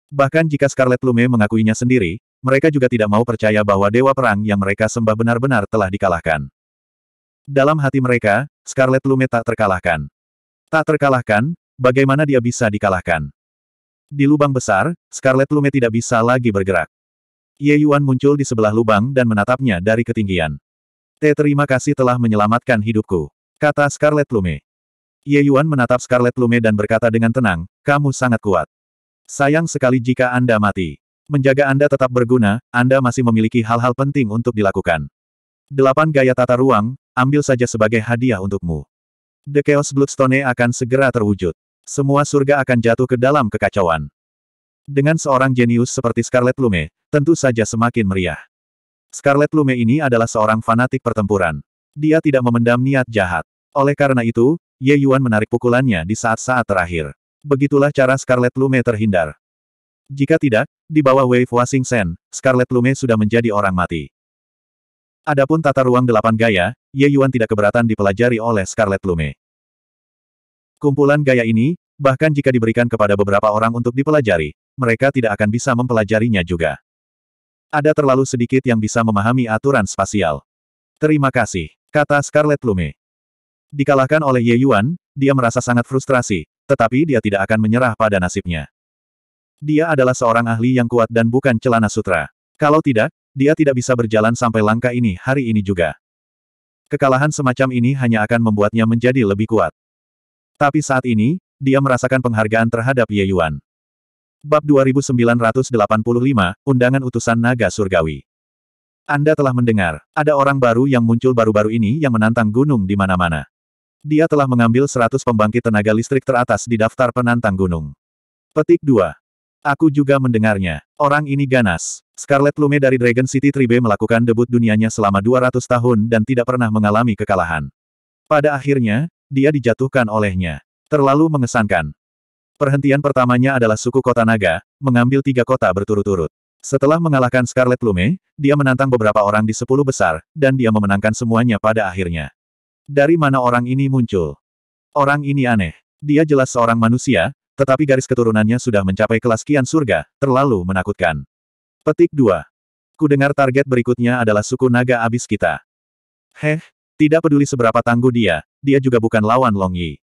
Bahkan jika Scarlet Lume mengakuinya sendiri, mereka juga tidak mau percaya bahwa dewa perang yang mereka sembah benar-benar telah dikalahkan. Dalam hati mereka, Scarlet Lume tak terkalahkan. Tak terkalahkan, bagaimana dia bisa dikalahkan? Di lubang besar, Scarlet Lume tidak bisa lagi bergerak. Ye Yuan muncul di sebelah lubang dan menatapnya dari ketinggian. Te terima kasih telah menyelamatkan hidupku. Kata Scarlet Lume. Ye Yuan menatap Scarlet Lume dan berkata dengan tenang, kamu sangat kuat. Sayang sekali jika Anda mati. Menjaga Anda tetap berguna, Anda masih memiliki hal-hal penting untuk dilakukan. Delapan gaya tata ruang, ambil saja sebagai hadiah untukmu. The Chaos Bloodstone e akan segera terwujud. Semua surga akan jatuh ke dalam kekacauan. Dengan seorang jenius seperti Scarlet Lume, tentu saja semakin meriah. Scarlet Lume ini adalah seorang fanatik pertempuran. Dia tidak memendam niat jahat. Oleh karena itu, Ye Yuan menarik pukulannya di saat-saat terakhir. Begitulah cara Scarlet Lume terhindar. Jika tidak, di bawah Wave Washing Sen, Scarlet Lume sudah menjadi orang mati. Adapun tata ruang delapan gaya, Ye Yuan tidak keberatan dipelajari oleh Scarlet Lume. Kumpulan gaya ini, bahkan jika diberikan kepada beberapa orang untuk dipelajari, mereka tidak akan bisa mempelajarinya juga. Ada terlalu sedikit yang bisa memahami aturan spasial. Terima kasih, kata Scarlet Lume. Dikalahkan oleh Ye Yuan, dia merasa sangat frustrasi, tetapi dia tidak akan menyerah pada nasibnya. Dia adalah seorang ahli yang kuat dan bukan celana sutra. Kalau tidak, dia tidak bisa berjalan sampai langkah ini hari ini juga. Kekalahan semacam ini hanya akan membuatnya menjadi lebih kuat. Tapi saat ini, dia merasakan penghargaan terhadap Ye Yuan. Bab 2985, Undangan Utusan Naga Surgawi Anda telah mendengar, ada orang baru yang muncul baru-baru ini yang menantang gunung di mana-mana. Dia telah mengambil 100 pembangkit tenaga listrik teratas di daftar penantang gunung. Petik 2. Aku juga mendengarnya. Orang ini ganas. Scarlet Lume dari Dragon City Tribe melakukan debut dunianya selama 200 tahun dan tidak pernah mengalami kekalahan. Pada akhirnya, dia dijatuhkan olehnya. Terlalu mengesankan. Perhentian pertamanya adalah suku kota naga, mengambil tiga kota berturut-turut. Setelah mengalahkan Scarlet Lume, dia menantang beberapa orang di sepuluh besar, dan dia memenangkan semuanya pada akhirnya. Dari mana orang ini muncul? Orang ini aneh. Dia jelas seorang manusia, tetapi garis keturunannya sudah mencapai kelas kian surga, terlalu menakutkan. Petik 2. Kudengar target berikutnya adalah suku naga abis kita. Heh, tidak peduli seberapa tangguh dia, dia juga bukan lawan Long Yi.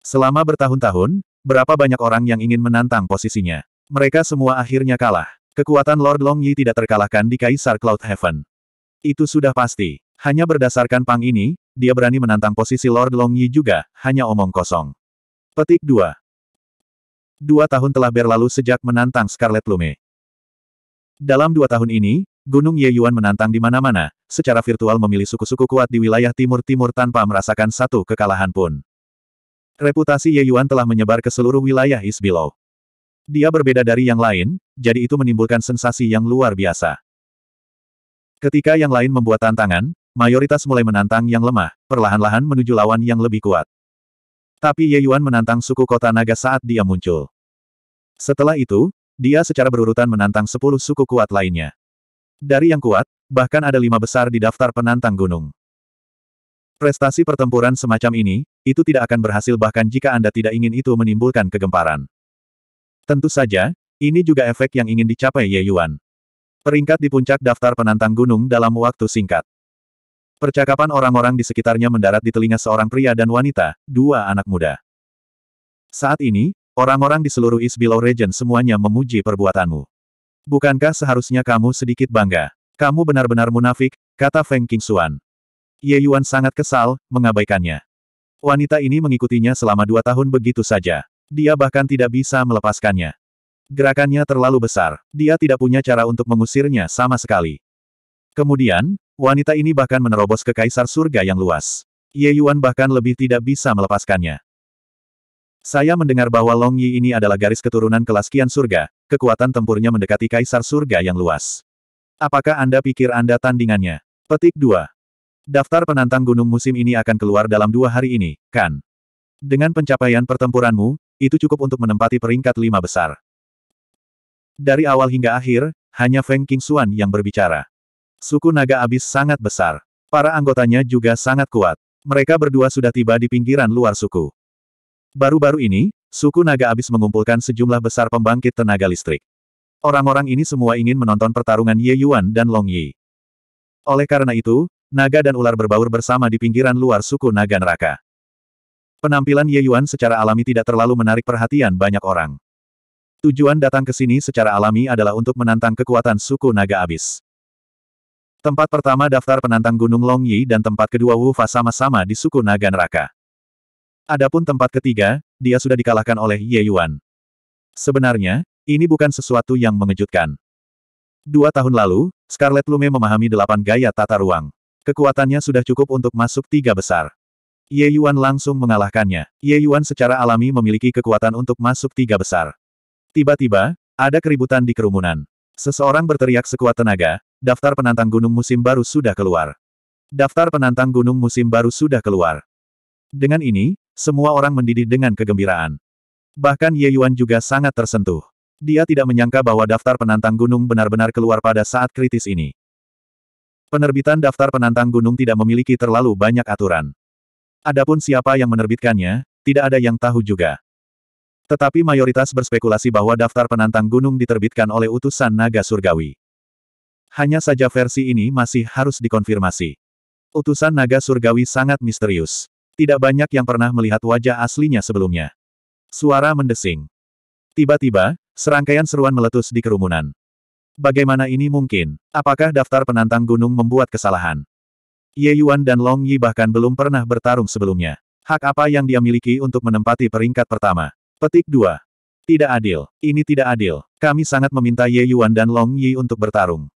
Selama bertahun-tahun, berapa banyak orang yang ingin menantang posisinya. Mereka semua akhirnya kalah. Kekuatan Lord Long Yi tidak terkalahkan di Kaisar Cloud Heaven. Itu sudah pasti. Hanya berdasarkan pang ini, dia berani menantang posisi Lord Long Yi juga, hanya omong kosong. Petik 2. Dua tahun telah berlalu sejak menantang Scarlet Lume. Dalam dua tahun ini, Gunung Ye Yuan menantang di mana-mana, secara virtual memilih suku-suku kuat di wilayah timur-timur tanpa merasakan satu kekalahan pun. Reputasi Ye Yuan telah menyebar ke seluruh wilayah Isbilo. Dia berbeda dari yang lain, jadi itu menimbulkan sensasi yang luar biasa. Ketika yang lain membuat tantangan, mayoritas mulai menantang yang lemah, perlahan-lahan menuju lawan yang lebih kuat. Tapi Ye Yuan menantang suku kota naga saat dia muncul. Setelah itu, dia secara berurutan menantang sepuluh suku kuat lainnya. Dari yang kuat, bahkan ada lima besar di daftar penantang gunung. Prestasi pertempuran semacam ini, itu tidak akan berhasil bahkan jika Anda tidak ingin itu menimbulkan kegemparan. Tentu saja, ini juga efek yang ingin dicapai Ye Yuan. Peringkat di puncak daftar penantang gunung dalam waktu singkat. Percakapan orang-orang di sekitarnya mendarat di telinga seorang pria dan wanita, dua anak muda. Saat ini, orang-orang di seluruh East Below Region semuanya memuji perbuatanmu. Bukankah seharusnya kamu sedikit bangga? Kamu benar-benar munafik, kata Feng Qingxuan. Ye Yuan sangat kesal, mengabaikannya. Wanita ini mengikutinya selama dua tahun begitu saja. Dia bahkan tidak bisa melepaskannya. Gerakannya terlalu besar. Dia tidak punya cara untuk mengusirnya sama sekali. Kemudian, Wanita ini bahkan menerobos ke kaisar surga yang luas. Ye Yuan bahkan lebih tidak bisa melepaskannya. Saya mendengar bahwa Long Yi ini adalah garis keturunan kelas kian surga, kekuatan tempurnya mendekati kaisar surga yang luas. Apakah Anda pikir Anda tandingannya? Petik 2. Daftar penantang gunung musim ini akan keluar dalam dua hari ini, kan? Dengan pencapaian pertempuranmu, itu cukup untuk menempati peringkat lima besar. Dari awal hingga akhir, hanya Feng Qingxuan yang berbicara. Suku naga abis sangat besar. Para anggotanya juga sangat kuat. Mereka berdua sudah tiba di pinggiran luar suku. Baru-baru ini, suku naga abis mengumpulkan sejumlah besar pembangkit tenaga listrik. Orang-orang ini semua ingin menonton pertarungan Ye Yuan dan Long Yi. Oleh karena itu, naga dan ular berbaur bersama di pinggiran luar suku naga neraka. Penampilan Ye Yuan secara alami tidak terlalu menarik perhatian banyak orang. Tujuan datang ke sini secara alami adalah untuk menantang kekuatan suku naga abis. Tempat pertama daftar penantang Gunung Longyi dan tempat kedua Wu Fa sama-sama di suku Naga Neraka. Adapun tempat ketiga, dia sudah dikalahkan oleh Ye Yuan. Sebenarnya, ini bukan sesuatu yang mengejutkan. Dua tahun lalu, Scarlet Lume memahami delapan gaya tata ruang. Kekuatannya sudah cukup untuk masuk tiga besar. Ye Yuan langsung mengalahkannya. Ye Yuan secara alami memiliki kekuatan untuk masuk tiga besar. Tiba-tiba, ada keributan di kerumunan. Seseorang berteriak sekuat tenaga, Daftar penantang gunung musim baru sudah keluar. Daftar penantang gunung musim baru sudah keluar. Dengan ini, semua orang mendidih dengan kegembiraan. Bahkan Ye Yuan juga sangat tersentuh. Dia tidak menyangka bahwa daftar penantang gunung benar-benar keluar pada saat kritis ini. Penerbitan daftar penantang gunung tidak memiliki terlalu banyak aturan. Adapun siapa yang menerbitkannya, tidak ada yang tahu juga. Tetapi mayoritas berspekulasi bahwa daftar penantang gunung diterbitkan oleh utusan naga surgawi. Hanya saja versi ini masih harus dikonfirmasi. Utusan naga surgawi sangat misterius. Tidak banyak yang pernah melihat wajah aslinya sebelumnya. Suara mendesing. Tiba-tiba, serangkaian seruan meletus di kerumunan. Bagaimana ini mungkin? Apakah daftar penantang gunung membuat kesalahan? Ye Yuan dan Long Yi bahkan belum pernah bertarung sebelumnya. Hak apa yang dia miliki untuk menempati peringkat pertama? Petik 2. Tidak adil. Ini tidak adil. Kami sangat meminta Ye Yuan dan Long Yi untuk bertarung.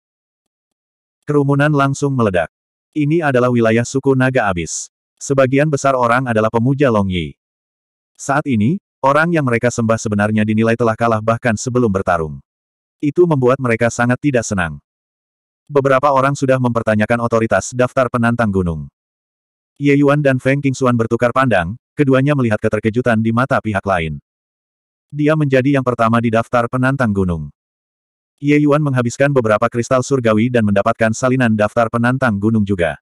Kerumunan langsung meledak. Ini adalah wilayah suku naga abis. Sebagian besar orang adalah pemuja Long Yi. Saat ini, orang yang mereka sembah sebenarnya dinilai telah kalah bahkan sebelum bertarung. Itu membuat mereka sangat tidak senang. Beberapa orang sudah mempertanyakan otoritas daftar penantang gunung. Ye Yuan dan Feng Qingxuan bertukar pandang, keduanya melihat keterkejutan di mata pihak lain. Dia menjadi yang pertama di daftar penantang gunung. Ye Yuan menghabiskan beberapa kristal surgawi dan mendapatkan salinan daftar penantang gunung juga.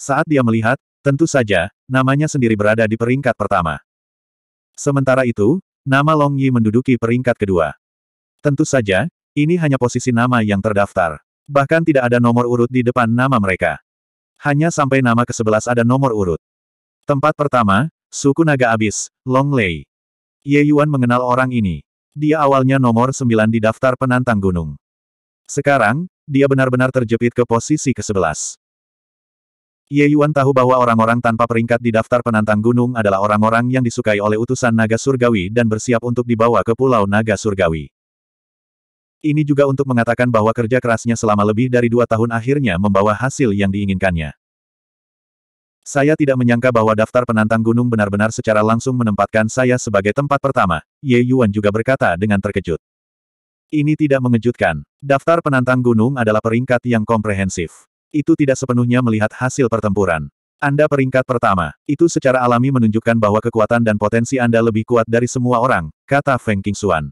Saat dia melihat, tentu saja, namanya sendiri berada di peringkat pertama. Sementara itu, nama Long Yi menduduki peringkat kedua. Tentu saja, ini hanya posisi nama yang terdaftar. Bahkan tidak ada nomor urut di depan nama mereka. Hanya sampai nama ke-11 ada nomor urut. Tempat pertama, suku naga abis, Long Lei. Ye Yuan mengenal orang ini. Dia awalnya nomor 9 di daftar penantang gunung. Sekarang, dia benar-benar terjepit ke posisi ke-11. Ye Yuan tahu bahwa orang-orang tanpa peringkat di daftar penantang gunung adalah orang-orang yang disukai oleh utusan naga surgawi dan bersiap untuk dibawa ke pulau naga surgawi. Ini juga untuk mengatakan bahwa kerja kerasnya selama lebih dari dua tahun akhirnya membawa hasil yang diinginkannya. Saya tidak menyangka bahwa daftar penantang gunung benar-benar secara langsung menempatkan saya sebagai tempat pertama, Ye Yuan juga berkata dengan terkejut. Ini tidak mengejutkan. Daftar penantang gunung adalah peringkat yang komprehensif. Itu tidak sepenuhnya melihat hasil pertempuran. Anda peringkat pertama. Itu secara alami menunjukkan bahwa kekuatan dan potensi Anda lebih kuat dari semua orang, kata Feng Qingxuan.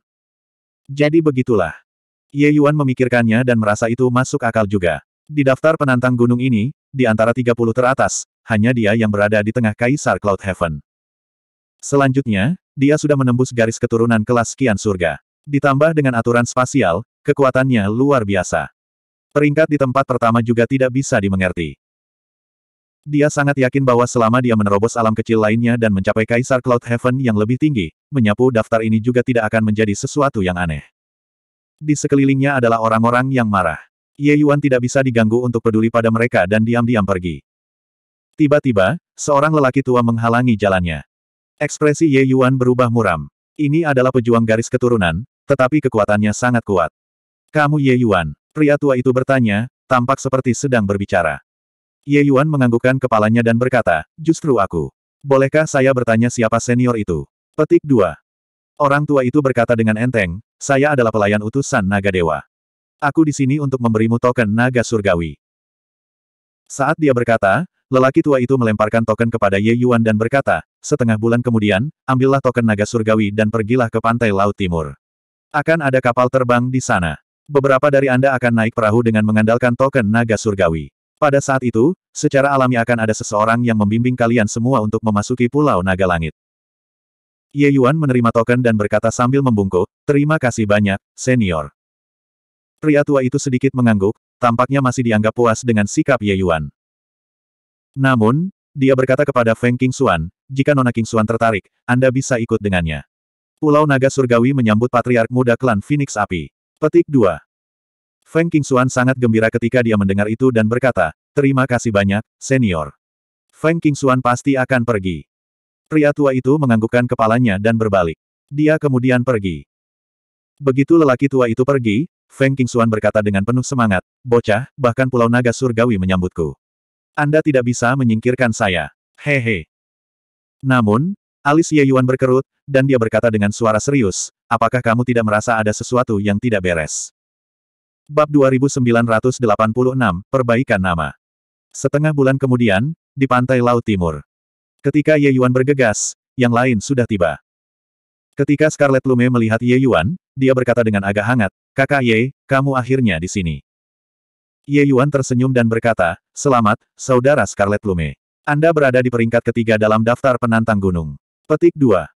Jadi begitulah. Ye Yuan memikirkannya dan merasa itu masuk akal juga. Di daftar penantang gunung ini, di antara 30 teratas, hanya dia yang berada di tengah Kaisar Cloud Heaven. Selanjutnya, dia sudah menembus garis keturunan kelas kian surga. Ditambah dengan aturan spasial, kekuatannya luar biasa. Peringkat di tempat pertama juga tidak bisa dimengerti. Dia sangat yakin bahwa selama dia menerobos alam kecil lainnya dan mencapai Kaisar Cloud Heaven yang lebih tinggi, menyapu daftar ini juga tidak akan menjadi sesuatu yang aneh. Di sekelilingnya adalah orang-orang yang marah. Ye Yuan tidak bisa diganggu untuk peduli pada mereka dan diam-diam pergi. Tiba-tiba, seorang lelaki tua menghalangi jalannya. Ekspresi Ye Yuan berubah muram. Ini adalah pejuang garis keturunan, tetapi kekuatannya sangat kuat. Kamu Ye Yuan, pria tua itu bertanya, tampak seperti sedang berbicara. Ye Yuan menganggukkan kepalanya dan berkata, justru aku. Bolehkah saya bertanya siapa senior itu? Petik 2. Orang tua itu berkata dengan enteng, saya adalah pelayan utusan naga dewa. Aku di sini untuk memberimu token naga surgawi. Saat dia berkata, Lelaki tua itu melemparkan token kepada Ye Yuan dan berkata, setengah bulan kemudian, ambillah token naga surgawi dan pergilah ke pantai laut timur. Akan ada kapal terbang di sana. Beberapa dari Anda akan naik perahu dengan mengandalkan token naga surgawi. Pada saat itu, secara alami akan ada seseorang yang membimbing kalian semua untuk memasuki pulau naga langit. Ye Yuan menerima token dan berkata sambil membungkuk, terima kasih banyak, senior. Pria tua itu sedikit mengangguk, tampaknya masih dianggap puas dengan sikap Ye Yuan. Namun, dia berkata kepada Feng King Xuan jika Nona King Xuan tertarik, Anda bisa ikut dengannya. Pulau Naga Surgawi menyambut patriark muda klan Phoenix Api. Petik 2. Feng King Xuan sangat gembira ketika dia mendengar itu dan berkata, terima kasih banyak, senior. Feng King Xuan pasti akan pergi. Pria tua itu menganggukkan kepalanya dan berbalik. Dia kemudian pergi. Begitu lelaki tua itu pergi, Feng King Xuan berkata dengan penuh semangat, bocah, bahkan Pulau Naga Surgawi menyambutku. Anda tidak bisa menyingkirkan saya. Hehe. Namun, alis Ye Yuan berkerut, dan dia berkata dengan suara serius, apakah kamu tidak merasa ada sesuatu yang tidak beres? Bab 2986, Perbaikan Nama Setengah bulan kemudian, di pantai Laut Timur. Ketika Ye Yuan bergegas, yang lain sudah tiba. Ketika Scarlet Lume melihat Ye Yuan, dia berkata dengan agak hangat, Kakak Ye, kamu akhirnya di sini. Ye Yuan tersenyum dan berkata, Selamat, Saudara Scarlet Lume. Anda berada di peringkat ketiga dalam daftar penantang gunung. Petik 2.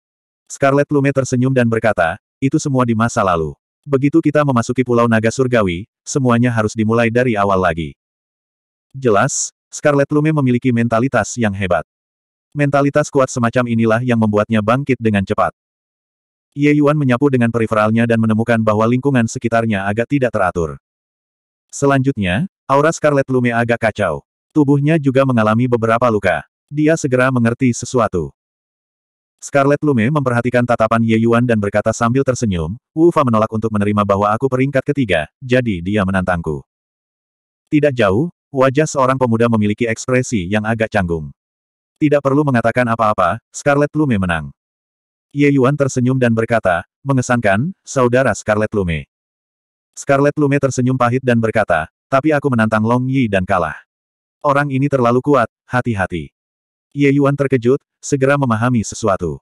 Scarlet Lume tersenyum dan berkata, itu semua di masa lalu. Begitu kita memasuki Pulau Naga Surgawi, semuanya harus dimulai dari awal lagi. Jelas, Scarlet Lume memiliki mentalitas yang hebat. Mentalitas kuat semacam inilah yang membuatnya bangkit dengan cepat. Ye Yuan menyapu dengan periferalnya dan menemukan bahwa lingkungan sekitarnya agak tidak teratur. Selanjutnya, Aura Scarlet Lume agak kacau. Tubuhnya juga mengalami beberapa luka. Dia segera mengerti sesuatu. Scarlet Lume memperhatikan tatapan Ye Yuan dan berkata sambil tersenyum, Wu Fa menolak untuk menerima bahwa aku peringkat ketiga, jadi dia menantangku. Tidak jauh, wajah seorang pemuda memiliki ekspresi yang agak canggung. Tidak perlu mengatakan apa-apa, Scarlet Lume menang. Ye Yuan tersenyum dan berkata, mengesankan, saudara Scarlet Lume. Scarlet Lume tersenyum pahit dan berkata, tapi aku menantang Long Yi dan kalah. Orang ini terlalu kuat, hati-hati. Ye Yuan terkejut, segera memahami sesuatu.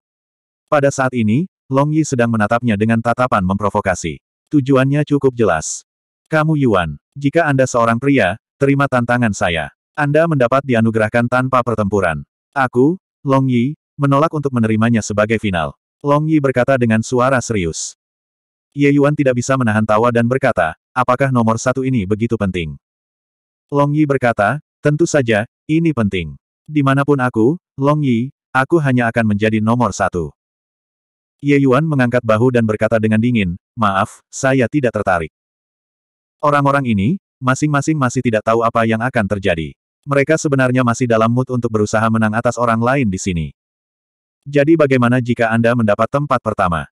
Pada saat ini, Long Yi sedang menatapnya dengan tatapan memprovokasi. Tujuannya cukup jelas. Kamu Yuan, jika Anda seorang pria, terima tantangan saya. Anda mendapat dianugerahkan tanpa pertempuran. Aku, Long Yi, menolak untuk menerimanya sebagai final. Long Yi berkata dengan suara serius. Ye Yuan tidak bisa menahan tawa dan berkata, apakah nomor satu ini begitu penting? Long Yi berkata, tentu saja, ini penting. Dimanapun aku, Long Yi, aku hanya akan menjadi nomor satu. Ye Yuan mengangkat bahu dan berkata dengan dingin, maaf, saya tidak tertarik. Orang-orang ini, masing-masing masih tidak tahu apa yang akan terjadi. Mereka sebenarnya masih dalam mood untuk berusaha menang atas orang lain di sini. Jadi bagaimana jika Anda mendapat tempat pertama?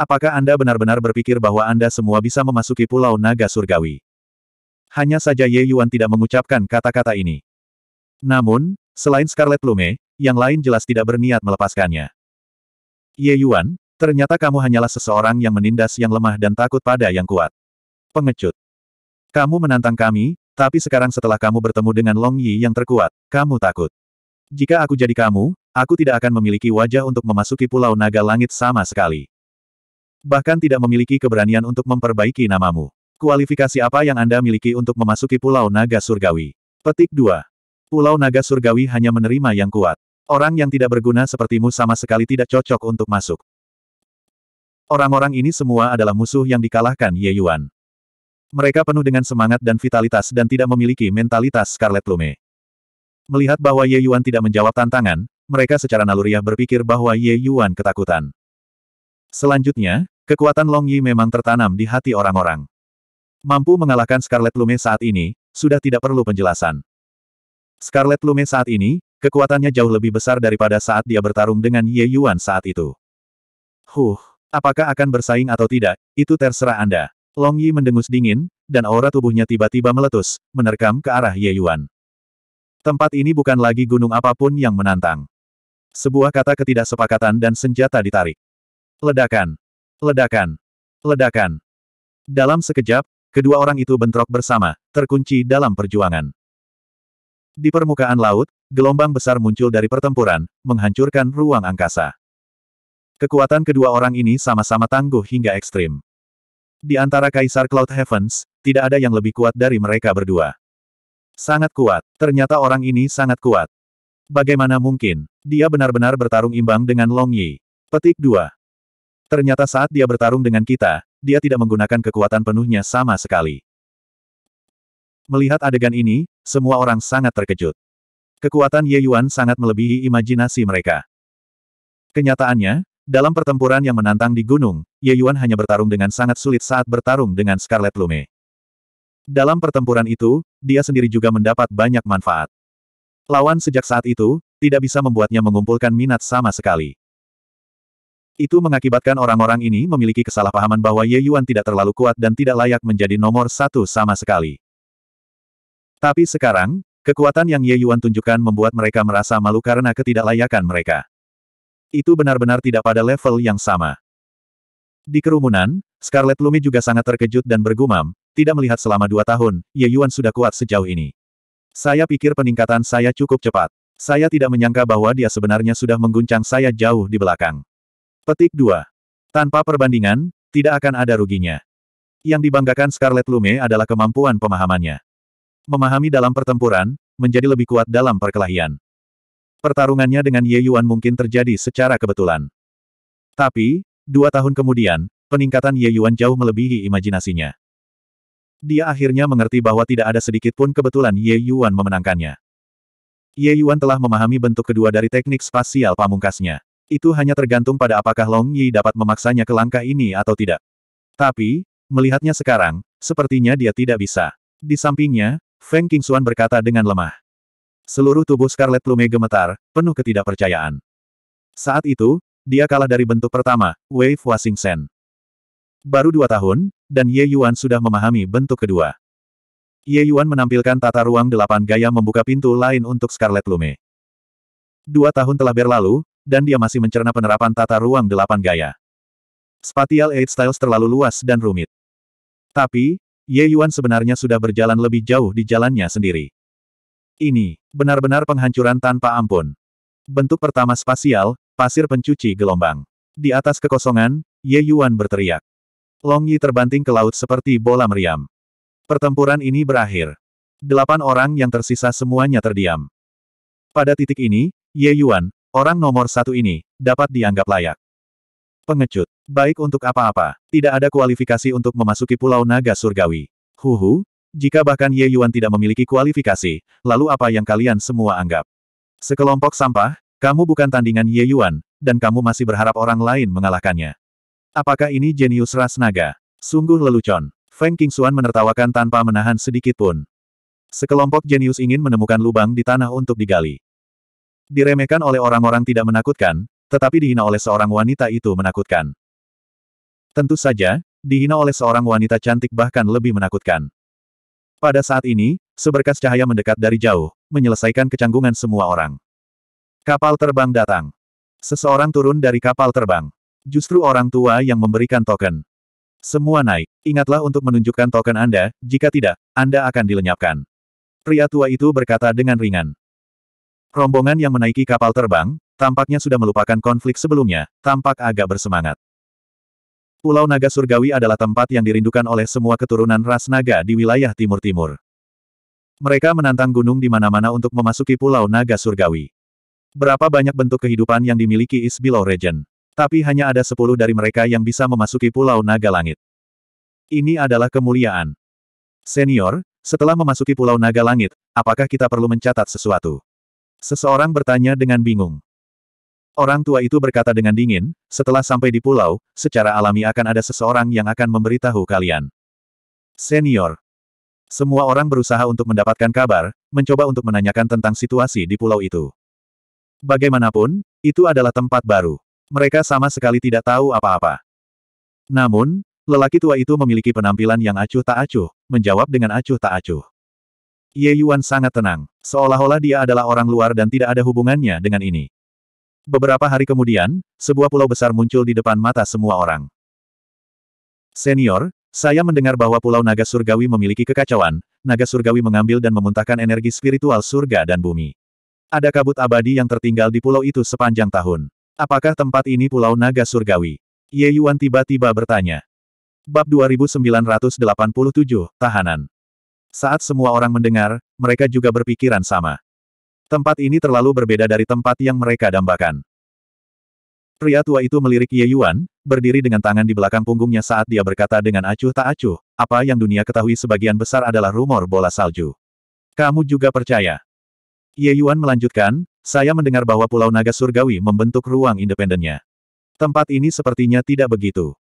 Apakah Anda benar-benar berpikir bahwa Anda semua bisa memasuki Pulau Naga Surgawi? Hanya saja Ye Yuan tidak mengucapkan kata-kata ini. Namun, selain Scarlet Lume, yang lain jelas tidak berniat melepaskannya. Ye Yuan, ternyata kamu hanyalah seseorang yang menindas yang lemah dan takut pada yang kuat. Pengecut. Kamu menantang kami, tapi sekarang setelah kamu bertemu dengan Long Yi yang terkuat, kamu takut. Jika aku jadi kamu, aku tidak akan memiliki wajah untuk memasuki Pulau Naga Langit sama sekali. Bahkan tidak memiliki keberanian untuk memperbaiki namamu. Kualifikasi apa yang Anda miliki untuk memasuki Pulau Naga Surgawi? Petik 2. Pulau Naga Surgawi hanya menerima yang kuat. Orang yang tidak berguna sepertimu sama sekali tidak cocok untuk masuk. Orang-orang ini semua adalah musuh yang dikalahkan Ye Yuan. Mereka penuh dengan semangat dan vitalitas dan tidak memiliki mentalitas Scarlet Plume. Melihat bahwa Ye Yuan tidak menjawab tantangan, mereka secara naluriah berpikir bahwa Ye Yuan ketakutan. Selanjutnya, Kekuatan Long Yi memang tertanam di hati orang-orang. Mampu mengalahkan Scarlet Lume saat ini, sudah tidak perlu penjelasan. Scarlet Lume saat ini, kekuatannya jauh lebih besar daripada saat dia bertarung dengan Ye Yuan saat itu. Huh, apakah akan bersaing atau tidak, itu terserah Anda. Long Yi mendengus dingin, dan aura tubuhnya tiba-tiba meletus, menerkam ke arah Ye Yuan. Tempat ini bukan lagi gunung apapun yang menantang. Sebuah kata ketidaksepakatan dan senjata ditarik. Ledakan. Ledakan. Ledakan. Dalam sekejap, kedua orang itu bentrok bersama, terkunci dalam perjuangan. Di permukaan laut, gelombang besar muncul dari pertempuran, menghancurkan ruang angkasa. Kekuatan kedua orang ini sama-sama tangguh hingga ekstrim. Di antara Kaisar Cloud Heavens, tidak ada yang lebih kuat dari mereka berdua. Sangat kuat, ternyata orang ini sangat kuat. Bagaimana mungkin, dia benar-benar bertarung imbang dengan Long Yi. Petik 2. Ternyata saat dia bertarung dengan kita, dia tidak menggunakan kekuatan penuhnya sama sekali. Melihat adegan ini, semua orang sangat terkejut. Kekuatan Ye Yuan sangat melebihi imajinasi mereka. Kenyataannya, dalam pertempuran yang menantang di gunung, Ye Yuan hanya bertarung dengan sangat sulit saat bertarung dengan Scarlet Lume. Dalam pertempuran itu, dia sendiri juga mendapat banyak manfaat. Lawan sejak saat itu, tidak bisa membuatnya mengumpulkan minat sama sekali. Itu mengakibatkan orang-orang ini memiliki kesalahpahaman bahwa Ye Yuan tidak terlalu kuat dan tidak layak menjadi nomor satu sama sekali. Tapi sekarang, kekuatan yang Ye Yuan tunjukkan membuat mereka merasa malu karena ketidaklayakan mereka. Itu benar-benar tidak pada level yang sama. Di kerumunan, Scarlet Lumi juga sangat terkejut dan bergumam, tidak melihat selama dua tahun, Ye Yuan sudah kuat sejauh ini. Saya pikir peningkatan saya cukup cepat. Saya tidak menyangka bahwa dia sebenarnya sudah mengguncang saya jauh di belakang. Petik 2. Tanpa perbandingan, tidak akan ada ruginya. Yang dibanggakan Scarlet Lume adalah kemampuan pemahamannya. Memahami dalam pertempuran, menjadi lebih kuat dalam perkelahian. Pertarungannya dengan Ye Yuan mungkin terjadi secara kebetulan. Tapi, dua tahun kemudian, peningkatan Ye Yuan jauh melebihi imajinasinya. Dia akhirnya mengerti bahwa tidak ada sedikit pun kebetulan Ye Yuan memenangkannya. Ye Yuan telah memahami bentuk kedua dari teknik spasial pamungkasnya. Itu hanya tergantung pada apakah Long Yi dapat memaksanya ke langkah ini atau tidak. Tapi, melihatnya sekarang, sepertinya dia tidak bisa. Di sampingnya, Feng Xuan berkata dengan lemah. Seluruh tubuh Scarlet Plume gemetar, penuh ketidakpercayaan. Saat itu, dia kalah dari bentuk pertama, Wei Fuasing Sen. Baru dua tahun, dan Ye Yuan sudah memahami bentuk kedua. Ye Yuan menampilkan tata ruang delapan gaya membuka pintu lain untuk Scarlet Lume. Dua tahun telah berlalu, dan dia masih mencerna penerapan tata ruang delapan gaya. Spatial Eight Styles terlalu luas dan rumit. Tapi, Ye Yuan sebenarnya sudah berjalan lebih jauh di jalannya sendiri. Ini, benar-benar penghancuran tanpa ampun. Bentuk pertama spasial, pasir pencuci gelombang. Di atas kekosongan, Ye Yuan berteriak. Long Yi terbanting ke laut seperti bola meriam. Pertempuran ini berakhir. Delapan orang yang tersisa semuanya terdiam. Pada titik ini, Ye Yuan, Orang nomor satu ini, dapat dianggap layak. Pengecut. Baik untuk apa-apa, tidak ada kualifikasi untuk memasuki Pulau Naga Surgawi. Huhu, jika bahkan Ye Yuan tidak memiliki kualifikasi, lalu apa yang kalian semua anggap? Sekelompok sampah, kamu bukan tandingan Ye Yuan, dan kamu masih berharap orang lain mengalahkannya. Apakah ini jenius ras naga? Sungguh lelucon. Feng Xuan menertawakan tanpa menahan sedikit pun. Sekelompok jenius ingin menemukan lubang di tanah untuk digali. Diremehkan oleh orang-orang tidak menakutkan, tetapi dihina oleh seorang wanita itu menakutkan. Tentu saja, dihina oleh seorang wanita cantik bahkan lebih menakutkan. Pada saat ini, seberkas cahaya mendekat dari jauh, menyelesaikan kecanggungan semua orang. Kapal terbang datang. Seseorang turun dari kapal terbang. Justru orang tua yang memberikan token. Semua naik. Ingatlah untuk menunjukkan token Anda, jika tidak, Anda akan dilenyapkan. Pria tua itu berkata dengan ringan. Rombongan yang menaiki kapal terbang, tampaknya sudah melupakan konflik sebelumnya, tampak agak bersemangat. Pulau Naga Surgawi adalah tempat yang dirindukan oleh semua keturunan ras naga di wilayah timur-timur. Mereka menantang gunung di mana-mana untuk memasuki Pulau Naga Surgawi. Berapa banyak bentuk kehidupan yang dimiliki Is Below Region. Tapi hanya ada sepuluh dari mereka yang bisa memasuki Pulau Naga Langit. Ini adalah kemuliaan. Senior, setelah memasuki Pulau Naga Langit, apakah kita perlu mencatat sesuatu? Seseorang bertanya dengan bingung. Orang tua itu berkata dengan dingin, setelah sampai di pulau, secara alami akan ada seseorang yang akan memberitahu kalian. Senior. Semua orang berusaha untuk mendapatkan kabar, mencoba untuk menanyakan tentang situasi di pulau itu. Bagaimanapun, itu adalah tempat baru. Mereka sama sekali tidak tahu apa-apa. Namun, lelaki tua itu memiliki penampilan yang acuh tak acuh, menjawab dengan acuh tak acuh. Ye Yuan sangat tenang, seolah-olah dia adalah orang luar dan tidak ada hubungannya dengan ini. Beberapa hari kemudian, sebuah pulau besar muncul di depan mata semua orang. Senior, saya mendengar bahwa Pulau Naga Surgawi memiliki kekacauan, Naga Surgawi mengambil dan memuntahkan energi spiritual surga dan bumi. Ada kabut abadi yang tertinggal di pulau itu sepanjang tahun. Apakah tempat ini Pulau Naga Surgawi? Ye Yuan tiba-tiba bertanya. Bab 2987, Tahanan. Saat semua orang mendengar, mereka juga berpikiran sama. Tempat ini terlalu berbeda dari tempat yang mereka dambakan. Pria tua itu melirik Ye Yuan, berdiri dengan tangan di belakang punggungnya saat dia berkata dengan acuh tak acuh, apa yang dunia ketahui sebagian besar adalah rumor bola salju. Kamu juga percaya. Ye Yuan melanjutkan, saya mendengar bahwa Pulau Naga Surgawi membentuk ruang independennya. Tempat ini sepertinya tidak begitu.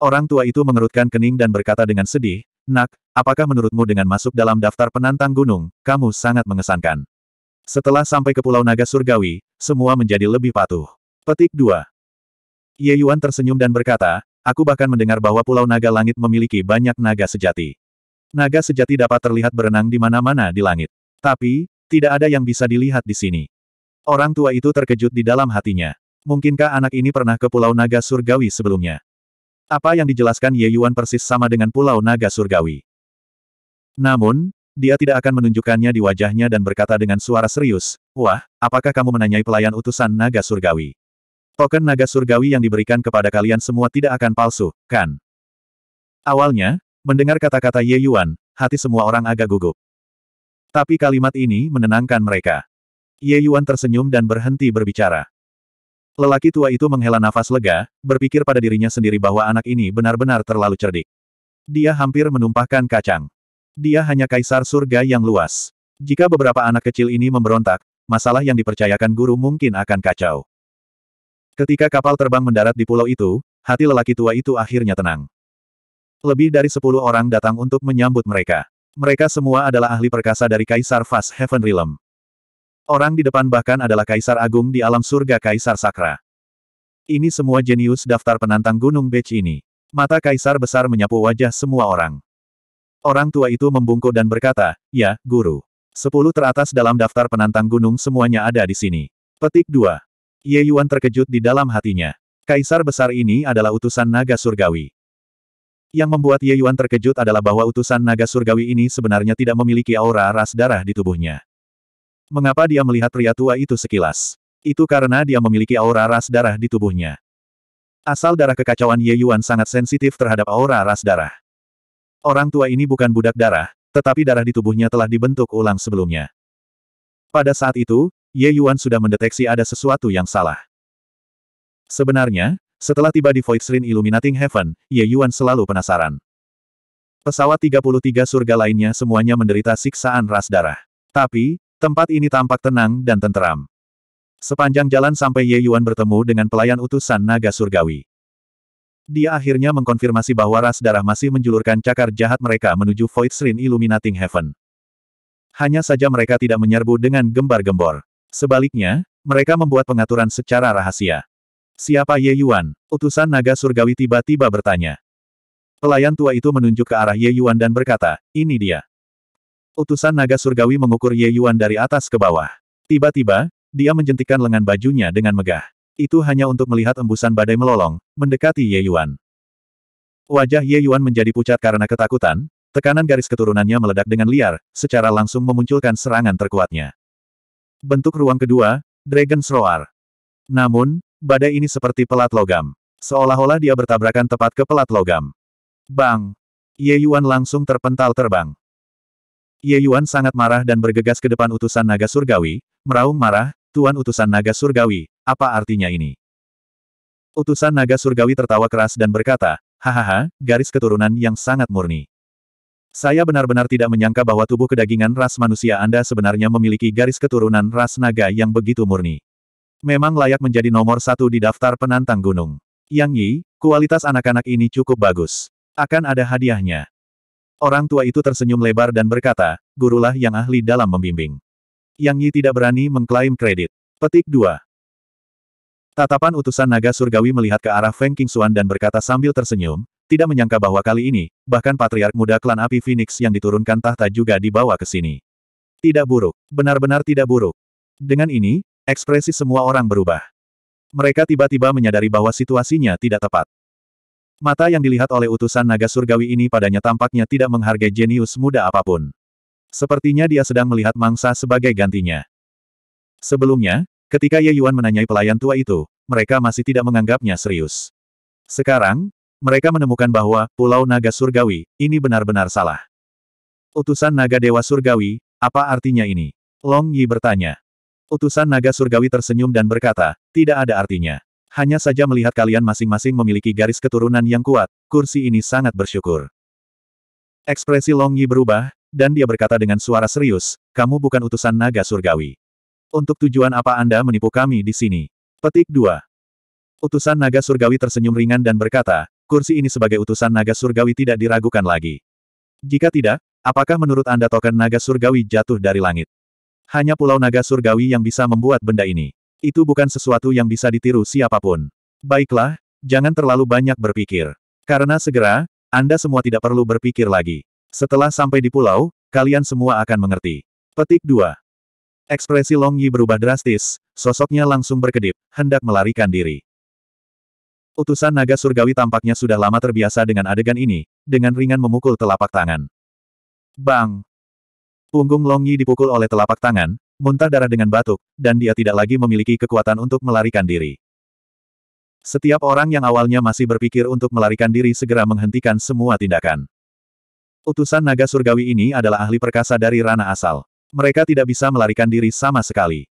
Orang tua itu mengerutkan kening dan berkata dengan sedih, Nak, apakah menurutmu dengan masuk dalam daftar penantang gunung, kamu sangat mengesankan? Setelah sampai ke Pulau Naga Surgawi, semua menjadi lebih patuh. Petik 2. Ye Yuan tersenyum dan berkata, aku bahkan mendengar bahwa Pulau Naga Langit memiliki banyak naga sejati. Naga sejati dapat terlihat berenang di mana-mana di langit. Tapi, tidak ada yang bisa dilihat di sini. Orang tua itu terkejut di dalam hatinya. Mungkinkah anak ini pernah ke Pulau Naga Surgawi sebelumnya? Apa yang dijelaskan Ye Yuan persis sama dengan Pulau Naga Surgawi. Namun, dia tidak akan menunjukkannya di wajahnya dan berkata dengan suara serius, Wah, apakah kamu menanyai pelayan utusan naga surgawi? Token naga surgawi yang diberikan kepada kalian semua tidak akan palsu, kan? Awalnya, mendengar kata-kata Ye Yuan, hati semua orang agak gugup. Tapi kalimat ini menenangkan mereka. Ye Yuan tersenyum dan berhenti berbicara. Lelaki tua itu menghela nafas lega, berpikir pada dirinya sendiri bahwa anak ini benar-benar terlalu cerdik. Dia hampir menumpahkan kacang. Dia hanya kaisar surga yang luas. Jika beberapa anak kecil ini memberontak, masalah yang dipercayakan guru mungkin akan kacau. Ketika kapal terbang mendarat di pulau itu, hati lelaki tua itu akhirnya tenang. Lebih dari sepuluh orang datang untuk menyambut mereka. Mereka semua adalah ahli perkasa dari Kaisar Fast Heaven Realm. Orang di depan bahkan adalah Kaisar Agung di alam surga Kaisar Sakra. Ini semua jenius daftar penantang Gunung Beach ini. Mata Kaisar besar menyapu wajah semua orang. Orang tua itu membungkuk dan berkata, ya, guru. Sepuluh teratas dalam daftar penantang gunung semuanya ada di sini. Petik 2. Ye Yuan terkejut di dalam hatinya. Kaisar besar ini adalah utusan naga surgawi. Yang membuat Ye Yuan terkejut adalah bahwa utusan naga surgawi ini sebenarnya tidak memiliki aura ras darah di tubuhnya. Mengapa dia melihat pria tua itu sekilas? Itu karena dia memiliki aura ras darah di tubuhnya. Asal darah kekacauan Ye Yuan sangat sensitif terhadap aura ras darah. Orang tua ini bukan budak darah, tetapi darah di tubuhnya telah dibentuk ulang sebelumnya. Pada saat itu, Ye Yuan sudah mendeteksi ada sesuatu yang salah. Sebenarnya, setelah tiba di Void Shrine Illuminating Heaven, Ye Yuan selalu penasaran. Pesawat 33 surga lainnya semuanya menderita siksaan ras darah. Tapi, tempat ini tampak tenang dan tenteram. Sepanjang jalan sampai Ye Yuan bertemu dengan pelayan utusan naga surgawi. Dia akhirnya mengkonfirmasi bahwa ras darah masih menjulurkan cakar jahat mereka menuju Void Shrine Illuminating Heaven. Hanya saja mereka tidak menyerbu dengan gembar-gembor. Sebaliknya, mereka membuat pengaturan secara rahasia. Siapa Ye Yuan? Utusan naga surgawi tiba-tiba bertanya. Pelayan tua itu menunjuk ke arah Ye Yuan dan berkata, ini dia. Utusan naga surgawi mengukur Ye Yuan dari atas ke bawah. Tiba-tiba, dia menjentikan lengan bajunya dengan megah. Itu hanya untuk melihat embusan badai melolong, mendekati Ye Yuan. Wajah Ye Yuan menjadi pucat karena ketakutan, tekanan garis keturunannya meledak dengan liar, secara langsung memunculkan serangan terkuatnya. Bentuk ruang kedua, Dragon Roar. Namun, badai ini seperti pelat logam. Seolah-olah dia bertabrakan tepat ke pelat logam. Bang! Ye Yuan langsung terpental terbang. Ye Yuan sangat marah dan bergegas ke depan utusan naga surgawi, meraung marah, Tuan utusan naga surgawi, apa artinya ini? Utusan naga surgawi tertawa keras dan berkata, Hahaha, garis keturunan yang sangat murni. Saya benar-benar tidak menyangka bahwa tubuh kedagingan ras manusia Anda sebenarnya memiliki garis keturunan ras naga yang begitu murni. Memang layak menjadi nomor satu di daftar penantang gunung. Yang Yi, kualitas anak-anak ini cukup bagus. Akan ada hadiahnya. Orang tua itu tersenyum lebar dan berkata, gurulah yang ahli dalam membimbing. Yang Yi tidak berani mengklaim kredit. Petik 2. Tatapan utusan naga surgawi melihat ke arah Feng Qingxuan dan berkata sambil tersenyum, tidak menyangka bahwa kali ini, bahkan patriark muda klan api Phoenix yang diturunkan tahta juga dibawa ke sini. Tidak buruk, benar-benar tidak buruk. Dengan ini, ekspresi semua orang berubah. Mereka tiba-tiba menyadari bahwa situasinya tidak tepat. Mata yang dilihat oleh utusan naga surgawi ini padanya tampaknya tidak menghargai jenius muda apapun. Sepertinya dia sedang melihat mangsa sebagai gantinya. Sebelumnya, Ketika Ye Yuan menanyai pelayan tua itu, mereka masih tidak menganggapnya serius. Sekarang, mereka menemukan bahwa Pulau Naga Surgawi ini benar-benar salah. Utusan Naga Dewa Surgawi, apa artinya ini? Long Yi bertanya. Utusan Naga Surgawi tersenyum dan berkata, tidak ada artinya. Hanya saja melihat kalian masing-masing memiliki garis keturunan yang kuat, kursi ini sangat bersyukur. Ekspresi Long Yi berubah, dan dia berkata dengan suara serius, kamu bukan utusan naga surgawi. Untuk tujuan apa Anda menipu kami di sini? Petik 2. Utusan naga surgawi tersenyum ringan dan berkata, kursi ini sebagai utusan naga surgawi tidak diragukan lagi. Jika tidak, apakah menurut Anda token naga surgawi jatuh dari langit? Hanya pulau naga surgawi yang bisa membuat benda ini. Itu bukan sesuatu yang bisa ditiru siapapun. Baiklah, jangan terlalu banyak berpikir. Karena segera, Anda semua tidak perlu berpikir lagi. Setelah sampai di pulau, kalian semua akan mengerti. Petik 2. Ekspresi Long Yi berubah drastis, sosoknya langsung berkedip, hendak melarikan diri. Utusan naga surgawi tampaknya sudah lama terbiasa dengan adegan ini, dengan ringan memukul telapak tangan. Bang! Punggung Long Yi dipukul oleh telapak tangan, muntah darah dengan batuk, dan dia tidak lagi memiliki kekuatan untuk melarikan diri. Setiap orang yang awalnya masih berpikir untuk melarikan diri segera menghentikan semua tindakan. Utusan naga surgawi ini adalah ahli perkasa dari ranah asal. Mereka tidak bisa melarikan diri sama sekali.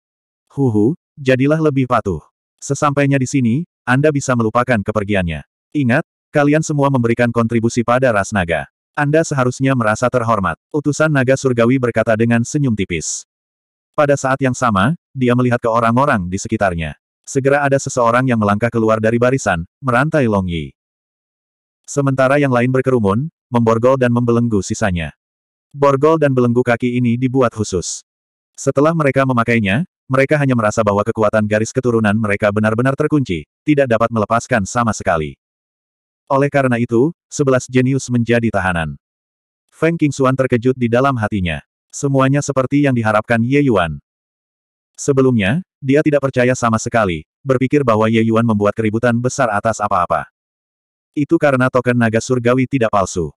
Huhu, jadilah lebih patuh. Sesampainya di sini, Anda bisa melupakan kepergiannya. Ingat, kalian semua memberikan kontribusi pada ras naga. Anda seharusnya merasa terhormat. Utusan naga surgawi berkata dengan senyum tipis. Pada saat yang sama, dia melihat ke orang-orang di sekitarnya. Segera ada seseorang yang melangkah keluar dari barisan, merantai Long Yi. Sementara yang lain berkerumun, memborgol dan membelenggu sisanya. Borgol dan belenggu kaki ini dibuat khusus. Setelah mereka memakainya, mereka hanya merasa bahwa kekuatan garis keturunan mereka benar-benar terkunci, tidak dapat melepaskan sama sekali. Oleh karena itu, sebelas jenius menjadi tahanan. Feng Qingxuan terkejut di dalam hatinya. Semuanya seperti yang diharapkan Ye Yuan. Sebelumnya, dia tidak percaya sama sekali, berpikir bahwa Ye Yuan membuat keributan besar atas apa-apa. Itu karena token naga surgawi tidak palsu.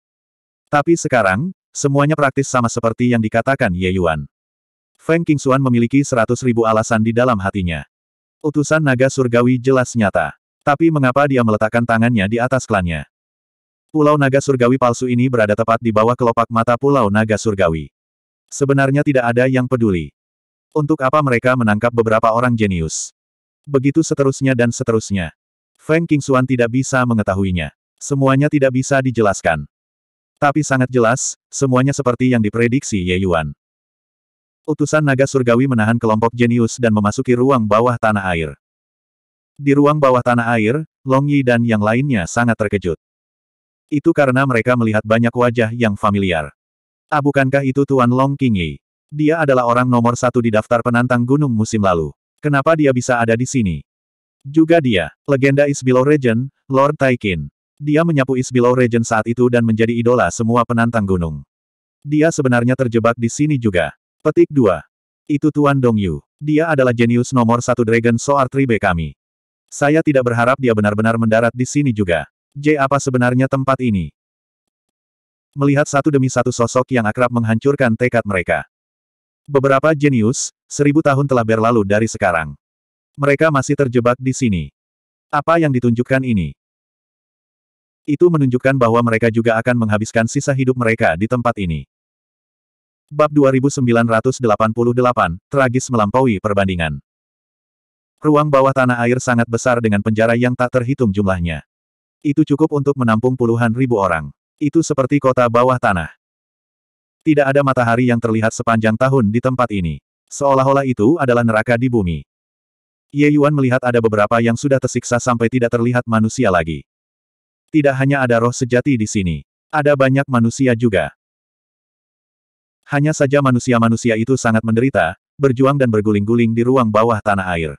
Tapi sekarang, Semuanya praktis sama seperti yang dikatakan Ye Yuan. Feng Qingxuan memiliki seratus ribu alasan di dalam hatinya. Utusan naga surgawi jelas nyata. Tapi mengapa dia meletakkan tangannya di atas klannya? Pulau naga surgawi palsu ini berada tepat di bawah kelopak mata pulau naga surgawi. Sebenarnya tidak ada yang peduli. Untuk apa mereka menangkap beberapa orang jenius? Begitu seterusnya dan seterusnya. Feng Qingxuan tidak bisa mengetahuinya. Semuanya tidak bisa dijelaskan. Tapi sangat jelas, semuanya seperti yang diprediksi Ye Yuan. Utusan naga surgawi menahan kelompok jenius dan memasuki ruang bawah tanah air. Di ruang bawah tanah air, Long Yi dan yang lainnya sangat terkejut. Itu karena mereka melihat banyak wajah yang familiar. Ah bukankah itu Tuan Long King Yi? Dia adalah orang nomor satu di daftar penantang gunung musim lalu. Kenapa dia bisa ada di sini? Juga dia, legenda Isbilo below Lord Taikin. Dia menyapu East Below Region saat itu dan menjadi idola semua penantang gunung. Dia sebenarnya terjebak di sini juga. Petik 2. Itu Tuan Dong Yu. Dia adalah jenius nomor satu Dragon Soul b kami. Saya tidak berharap dia benar-benar mendarat di sini juga. J. Apa sebenarnya tempat ini? Melihat satu demi satu sosok yang akrab menghancurkan tekad mereka. Beberapa jenius, seribu tahun telah berlalu dari sekarang. Mereka masih terjebak di sini. Apa yang ditunjukkan ini? Itu menunjukkan bahwa mereka juga akan menghabiskan sisa hidup mereka di tempat ini. Bab 2988, Tragis melampaui perbandingan. Ruang bawah tanah air sangat besar dengan penjara yang tak terhitung jumlahnya. Itu cukup untuk menampung puluhan ribu orang. Itu seperti kota bawah tanah. Tidak ada matahari yang terlihat sepanjang tahun di tempat ini. Seolah-olah itu adalah neraka di bumi. Ye Yuan melihat ada beberapa yang sudah tersiksa sampai tidak terlihat manusia lagi. Tidak hanya ada roh sejati di sini. Ada banyak manusia juga. Hanya saja manusia-manusia itu sangat menderita, berjuang dan berguling-guling di ruang bawah tanah air.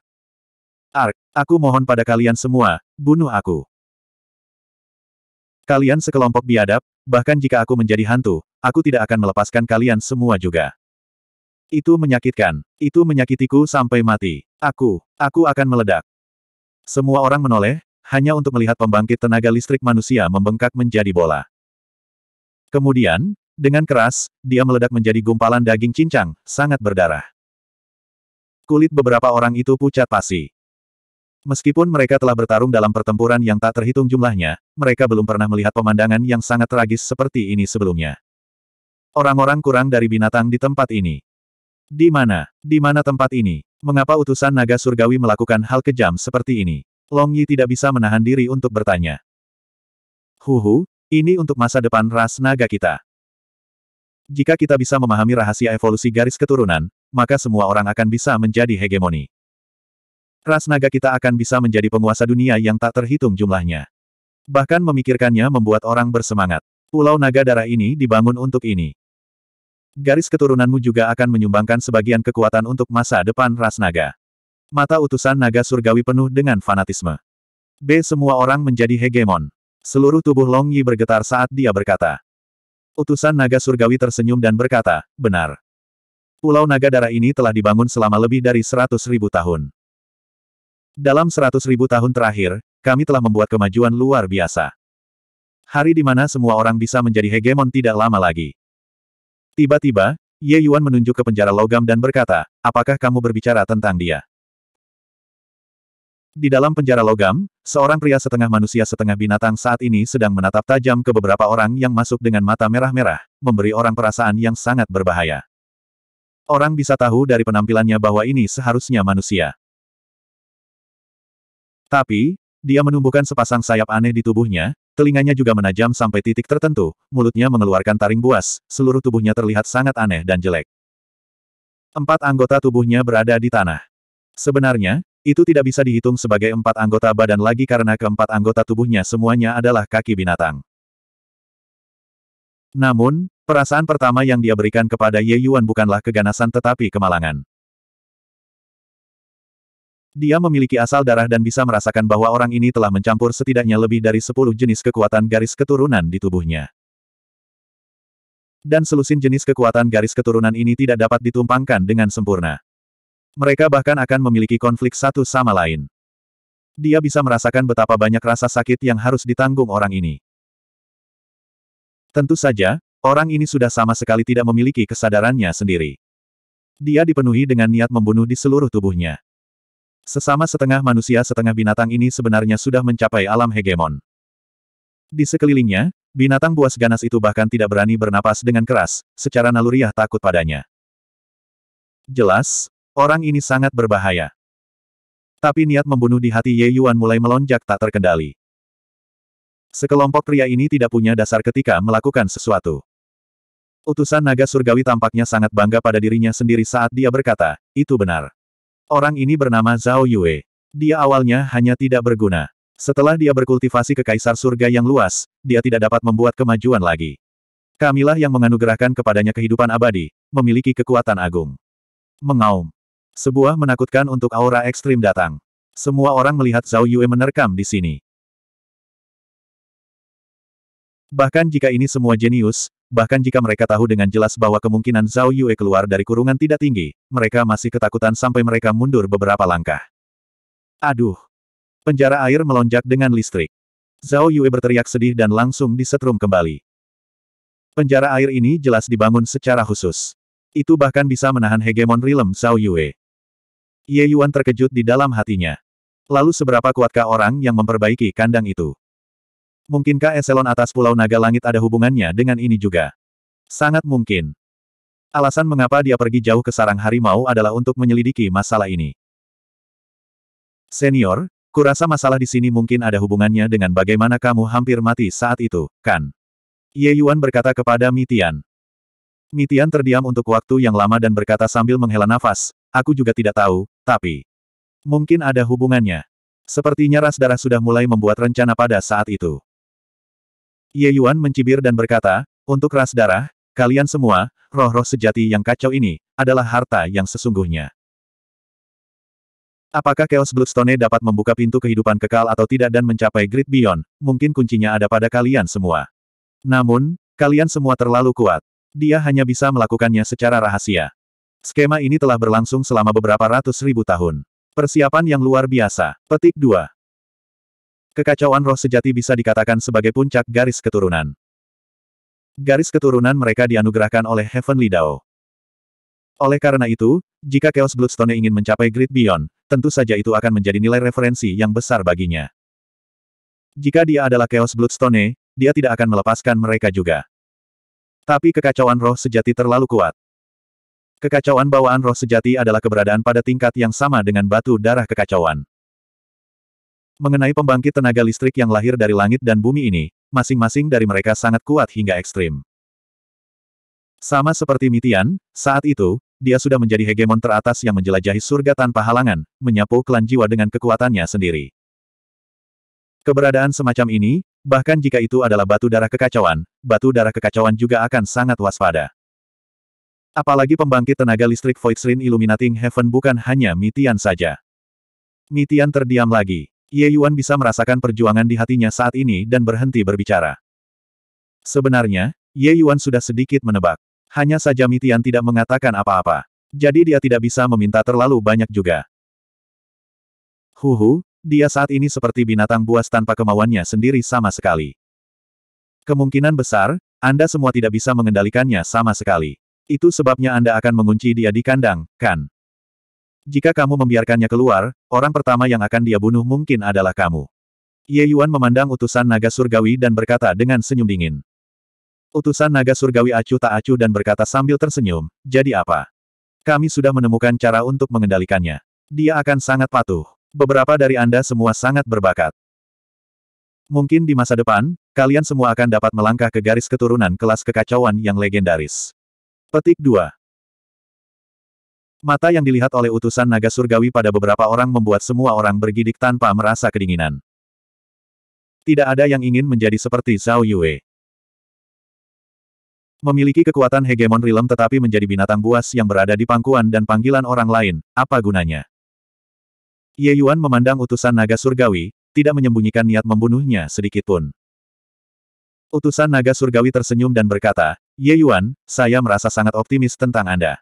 Ark, aku mohon pada kalian semua, bunuh aku. Kalian sekelompok biadab, bahkan jika aku menjadi hantu, aku tidak akan melepaskan kalian semua juga. Itu menyakitkan. Itu menyakitiku sampai mati. Aku, aku akan meledak. Semua orang menoleh, hanya untuk melihat pembangkit tenaga listrik manusia membengkak menjadi bola. Kemudian, dengan keras, dia meledak menjadi gumpalan daging cincang, sangat berdarah. Kulit beberapa orang itu pucat pasi. Meskipun mereka telah bertarung dalam pertempuran yang tak terhitung jumlahnya, mereka belum pernah melihat pemandangan yang sangat tragis seperti ini sebelumnya. Orang-orang kurang dari binatang di tempat ini. Di mana? Di mana tempat ini? Mengapa utusan naga surgawi melakukan hal kejam seperti ini? Long Yi tidak bisa menahan diri untuk bertanya. Huhu, ini untuk masa depan ras naga kita. Jika kita bisa memahami rahasia evolusi garis keturunan, maka semua orang akan bisa menjadi hegemoni. Ras naga kita akan bisa menjadi penguasa dunia yang tak terhitung jumlahnya. Bahkan memikirkannya membuat orang bersemangat. Pulau naga darah ini dibangun untuk ini. Garis keturunanmu juga akan menyumbangkan sebagian kekuatan untuk masa depan ras naga. Mata utusan naga surgawi penuh dengan fanatisme. B. Semua orang menjadi hegemon. Seluruh tubuh Long Yi bergetar saat dia berkata. Utusan naga surgawi tersenyum dan berkata, benar. Pulau naga darah ini telah dibangun selama lebih dari seratus ribu tahun. Dalam seratus ribu tahun terakhir, kami telah membuat kemajuan luar biasa. Hari di mana semua orang bisa menjadi hegemon tidak lama lagi. Tiba-tiba, Ye Yuan menunjuk ke penjara logam dan berkata, apakah kamu berbicara tentang dia? Di dalam penjara logam, seorang pria setengah manusia setengah binatang saat ini sedang menatap tajam ke beberapa orang yang masuk dengan mata merah-merah, memberi orang perasaan yang sangat berbahaya. Orang bisa tahu dari penampilannya bahwa ini seharusnya manusia. Tapi, dia menumbuhkan sepasang sayap aneh di tubuhnya, telinganya juga menajam sampai titik tertentu, mulutnya mengeluarkan taring buas, seluruh tubuhnya terlihat sangat aneh dan jelek. Empat anggota tubuhnya berada di tanah. Sebenarnya, itu tidak bisa dihitung sebagai empat anggota badan lagi karena keempat anggota tubuhnya semuanya adalah kaki binatang. Namun, perasaan pertama yang dia berikan kepada Ye Yuan bukanlah keganasan tetapi kemalangan. Dia memiliki asal darah dan bisa merasakan bahwa orang ini telah mencampur setidaknya lebih dari sepuluh jenis kekuatan garis keturunan di tubuhnya. Dan selusin jenis kekuatan garis keturunan ini tidak dapat ditumpangkan dengan sempurna. Mereka bahkan akan memiliki konflik satu sama lain. Dia bisa merasakan betapa banyak rasa sakit yang harus ditanggung orang ini. Tentu saja, orang ini sudah sama sekali tidak memiliki kesadarannya sendiri. Dia dipenuhi dengan niat membunuh di seluruh tubuhnya. Sesama setengah manusia setengah binatang ini sebenarnya sudah mencapai alam hegemon. Di sekelilingnya, binatang buas ganas itu bahkan tidak berani bernapas dengan keras, secara naluriah takut padanya. Jelas, Orang ini sangat berbahaya. Tapi niat membunuh di hati Ye Yuan mulai melonjak tak terkendali. Sekelompok pria ini tidak punya dasar ketika melakukan sesuatu. Utusan naga surgawi tampaknya sangat bangga pada dirinya sendiri saat dia berkata, itu benar. Orang ini bernama Zhao Yue. Dia awalnya hanya tidak berguna. Setelah dia berkultivasi ke kaisar surga yang luas, dia tidak dapat membuat kemajuan lagi. Kamilah yang menganugerahkan kepadanya kehidupan abadi, memiliki kekuatan agung. Mengaum. Sebuah menakutkan untuk aura ekstrim datang. Semua orang melihat Zhao Yue menerkam di sini. Bahkan jika ini semua jenius, bahkan jika mereka tahu dengan jelas bahwa kemungkinan Zhao Yue keluar dari kurungan tidak tinggi, mereka masih ketakutan sampai mereka mundur beberapa langkah. Aduh! Penjara air melonjak dengan listrik. Zhao Yue berteriak sedih dan langsung disetrum kembali. Penjara air ini jelas dibangun secara khusus. Itu bahkan bisa menahan hegemon rilem Zhao Yue. Ye Yuan terkejut di dalam hatinya. Lalu seberapa kuatkah orang yang memperbaiki kandang itu? Mungkinkah eselon atas Pulau Naga Langit ada hubungannya dengan ini juga? Sangat mungkin. Alasan mengapa dia pergi jauh ke sarang harimau adalah untuk menyelidiki masalah ini. Senior, kurasa masalah di sini mungkin ada hubungannya dengan bagaimana kamu hampir mati saat itu, kan? Ye Yuan berkata kepada Mitian. Mitian terdiam untuk waktu yang lama dan berkata sambil menghela nafas, Aku juga tidak tahu, tapi... Mungkin ada hubungannya. Sepertinya ras darah sudah mulai membuat rencana pada saat itu. Ye Yuan mencibir dan berkata, untuk ras darah, kalian semua, roh-roh sejati yang kacau ini, adalah harta yang sesungguhnya. Apakah Chaos Bloodstone dapat membuka pintu kehidupan kekal atau tidak dan mencapai Great Beyond, mungkin kuncinya ada pada kalian semua. Namun, kalian semua terlalu kuat. Dia hanya bisa melakukannya secara rahasia. Skema ini telah berlangsung selama beberapa ratus ribu tahun. Persiapan yang luar biasa. Petik 2. Kekacauan roh sejati bisa dikatakan sebagai puncak garis keturunan. Garis keturunan mereka dianugerahkan oleh Heavenly Dao. Oleh karena itu, jika Chaos Bloodstone ingin mencapai Great Beyond, tentu saja itu akan menjadi nilai referensi yang besar baginya. Jika dia adalah Chaos Bloodstone, dia tidak akan melepaskan mereka juga. Tapi kekacauan roh sejati terlalu kuat. Kekacauan bawaan roh sejati adalah keberadaan pada tingkat yang sama dengan batu darah kekacauan. Mengenai pembangkit tenaga listrik yang lahir dari langit dan bumi ini, masing-masing dari mereka sangat kuat hingga ekstrim. Sama seperti Mitian, saat itu, dia sudah menjadi hegemon teratas yang menjelajahi surga tanpa halangan, menyapu klan jiwa dengan kekuatannya sendiri. Keberadaan semacam ini, bahkan jika itu adalah batu darah kekacauan, batu darah kekacauan juga akan sangat waspada. Apalagi pembangkit tenaga listrik Voidsrin Illuminating Heaven bukan hanya Mitian saja. Mitian terdiam lagi. Ye Yuan bisa merasakan perjuangan di hatinya saat ini dan berhenti berbicara. Sebenarnya, Ye Yuan sudah sedikit menebak. Hanya saja Mitian tidak mengatakan apa-apa. Jadi dia tidak bisa meminta terlalu banyak juga. Huhu, dia saat ini seperti binatang buas tanpa kemauannya sendiri sama sekali. Kemungkinan besar, Anda semua tidak bisa mengendalikannya sama sekali. Itu sebabnya Anda akan mengunci dia di kandang, kan? Jika kamu membiarkannya keluar, orang pertama yang akan dia bunuh mungkin adalah kamu. Ye Yuan memandang utusan naga surgawi dan berkata dengan senyum dingin. Utusan naga surgawi acuh tak acuh dan berkata sambil tersenyum, jadi apa? Kami sudah menemukan cara untuk mengendalikannya. Dia akan sangat patuh. Beberapa dari Anda semua sangat berbakat. Mungkin di masa depan, kalian semua akan dapat melangkah ke garis keturunan kelas kekacauan yang legendaris. Petik 2. Mata yang dilihat oleh utusan naga surgawi pada beberapa orang membuat semua orang bergidik tanpa merasa kedinginan. Tidak ada yang ingin menjadi seperti Zhao Yue. Memiliki kekuatan hegemon rilem tetapi menjadi binatang buas yang berada di pangkuan dan panggilan orang lain, apa gunanya? Ye Yuan memandang utusan naga surgawi, tidak menyembunyikan niat membunuhnya sedikitpun. Utusan naga surgawi tersenyum dan berkata, Ye Yuan, saya merasa sangat optimis tentang Anda.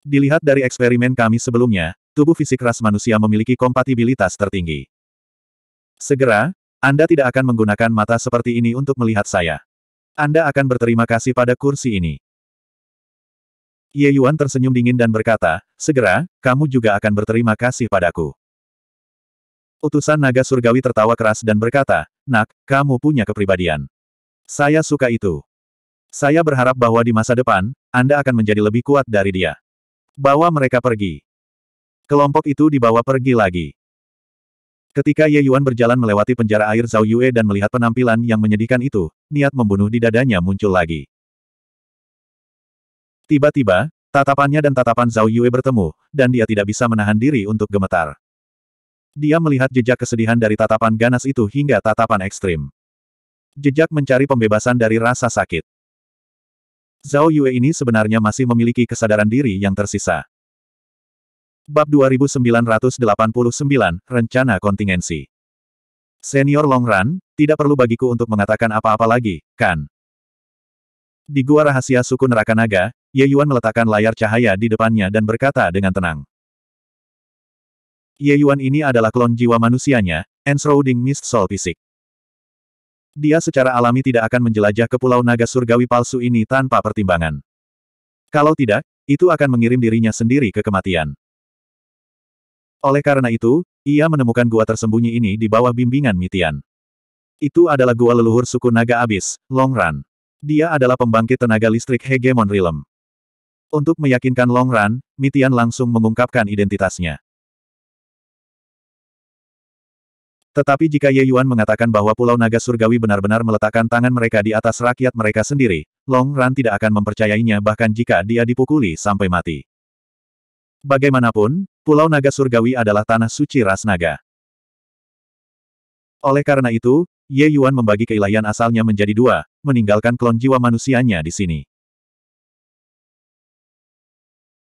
Dilihat dari eksperimen kami sebelumnya, tubuh fisik ras manusia memiliki kompatibilitas tertinggi. Segera, Anda tidak akan menggunakan mata seperti ini untuk melihat saya. Anda akan berterima kasih pada kursi ini. Ye Yuan tersenyum dingin dan berkata, segera, kamu juga akan berterima kasih padaku. Utusan naga surgawi tertawa keras dan berkata, Nak, kamu punya kepribadian. Saya suka itu. Saya berharap bahwa di masa depan, Anda akan menjadi lebih kuat dari dia. Bawa mereka pergi. Kelompok itu dibawa pergi lagi. Ketika Ye Yuan berjalan melewati penjara air Zhao Yue dan melihat penampilan yang menyedihkan itu, niat membunuh di dadanya muncul lagi. Tiba-tiba, tatapannya dan tatapan Zhao Yue bertemu, dan dia tidak bisa menahan diri untuk gemetar. Dia melihat jejak kesedihan dari tatapan ganas itu hingga tatapan ekstrim. Jejak mencari pembebasan dari rasa sakit. Zhao Yue ini sebenarnya masih memiliki kesadaran diri yang tersisa. Bab 2989, Rencana Kontingensi Senior Long Run tidak perlu bagiku untuk mengatakan apa-apa lagi, kan? Di gua rahasia suku neraka naga, Ye Yuan meletakkan layar cahaya di depannya dan berkata dengan tenang. Ye Yuan ini adalah klon jiwa manusianya, Enshrouding Mist Soul Fisik. Dia secara alami tidak akan menjelajah ke pulau naga surgawi palsu ini tanpa pertimbangan. Kalau tidak, itu akan mengirim dirinya sendiri ke kematian. Oleh karena itu, ia menemukan gua tersembunyi ini di bawah bimbingan Mitian. Itu adalah gua leluhur suku naga abis, Long Run. Dia adalah pembangkit tenaga listrik hegemon Rilem. Untuk meyakinkan Long Run, Mitian langsung mengungkapkan identitasnya. Tetapi jika Ye Yuan mengatakan bahwa Pulau Naga Surgawi benar-benar meletakkan tangan mereka di atas rakyat mereka sendiri, Long Ran tidak akan mempercayainya bahkan jika dia dipukuli sampai mati. Bagaimanapun, Pulau Naga Surgawi adalah tanah suci ras naga. Oleh karena itu, Ye Yuan membagi keilahian asalnya menjadi dua, meninggalkan klon jiwa manusianya di sini.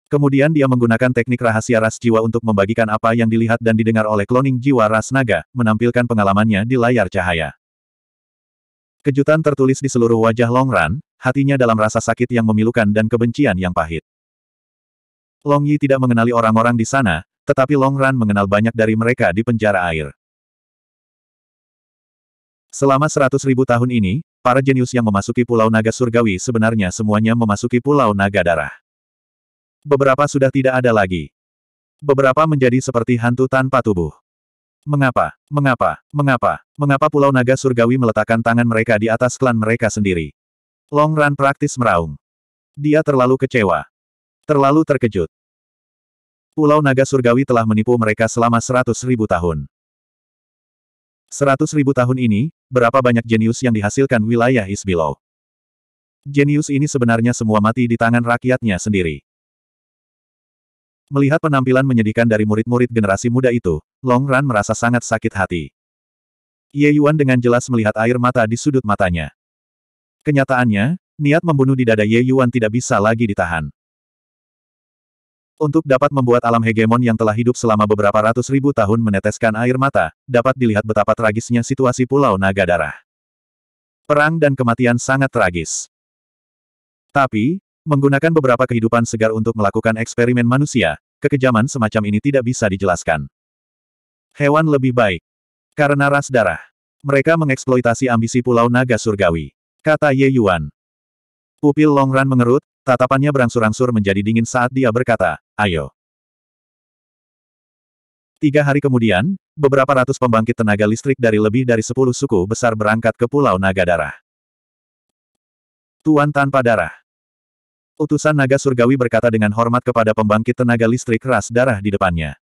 Kemudian dia menggunakan teknik rahasia ras jiwa untuk membagikan apa yang dilihat dan didengar oleh kloning jiwa ras naga, menampilkan pengalamannya di layar cahaya. Kejutan tertulis di seluruh wajah Long Ran, hatinya dalam rasa sakit yang memilukan dan kebencian yang pahit. Long Yi tidak mengenali orang-orang di sana, tetapi Long Ran mengenal banyak dari mereka di penjara air. Selama seratus ribu tahun ini, para jenius yang memasuki Pulau Naga Surgawi sebenarnya semuanya memasuki Pulau Naga Darah beberapa sudah tidak ada lagi. Beberapa menjadi seperti hantu tanpa tubuh. Mengapa, mengapa, mengapa, mengapa Pulau Naga Surgawi meletakkan tangan mereka di atas klan mereka sendiri? Long Run praktis meraung. Dia terlalu kecewa. Terlalu terkejut. Pulau Naga Surgawi telah menipu mereka selama seratus ribu tahun. Seratus ribu tahun ini, berapa banyak jenius yang dihasilkan wilayah Isbilo? Jenius ini sebenarnya semua mati di tangan rakyatnya sendiri. Melihat penampilan menyedihkan dari murid-murid generasi muda itu, Long Ran merasa sangat sakit hati. Ye Yuan dengan jelas melihat air mata di sudut matanya. Kenyataannya, niat membunuh di dada Ye Yuan tidak bisa lagi ditahan. Untuk dapat membuat alam hegemon yang telah hidup selama beberapa ratus ribu tahun meneteskan air mata, dapat dilihat betapa tragisnya situasi Pulau Naga Darah. Perang dan kematian sangat tragis. Tapi, Menggunakan beberapa kehidupan segar untuk melakukan eksperimen manusia, kekejaman semacam ini tidak bisa dijelaskan. Hewan lebih baik. Karena ras darah. Mereka mengeksploitasi ambisi Pulau Naga Surgawi. Kata Ye Yuan. Pupil Long Longran mengerut, tatapannya berangsur-angsur menjadi dingin saat dia berkata, ayo. Tiga hari kemudian, beberapa ratus pembangkit tenaga listrik dari lebih dari sepuluh suku besar berangkat ke Pulau Naga Darah. Tuan tanpa darah. Utusan naga surgawi berkata dengan hormat kepada pembangkit tenaga listrik ras darah di depannya.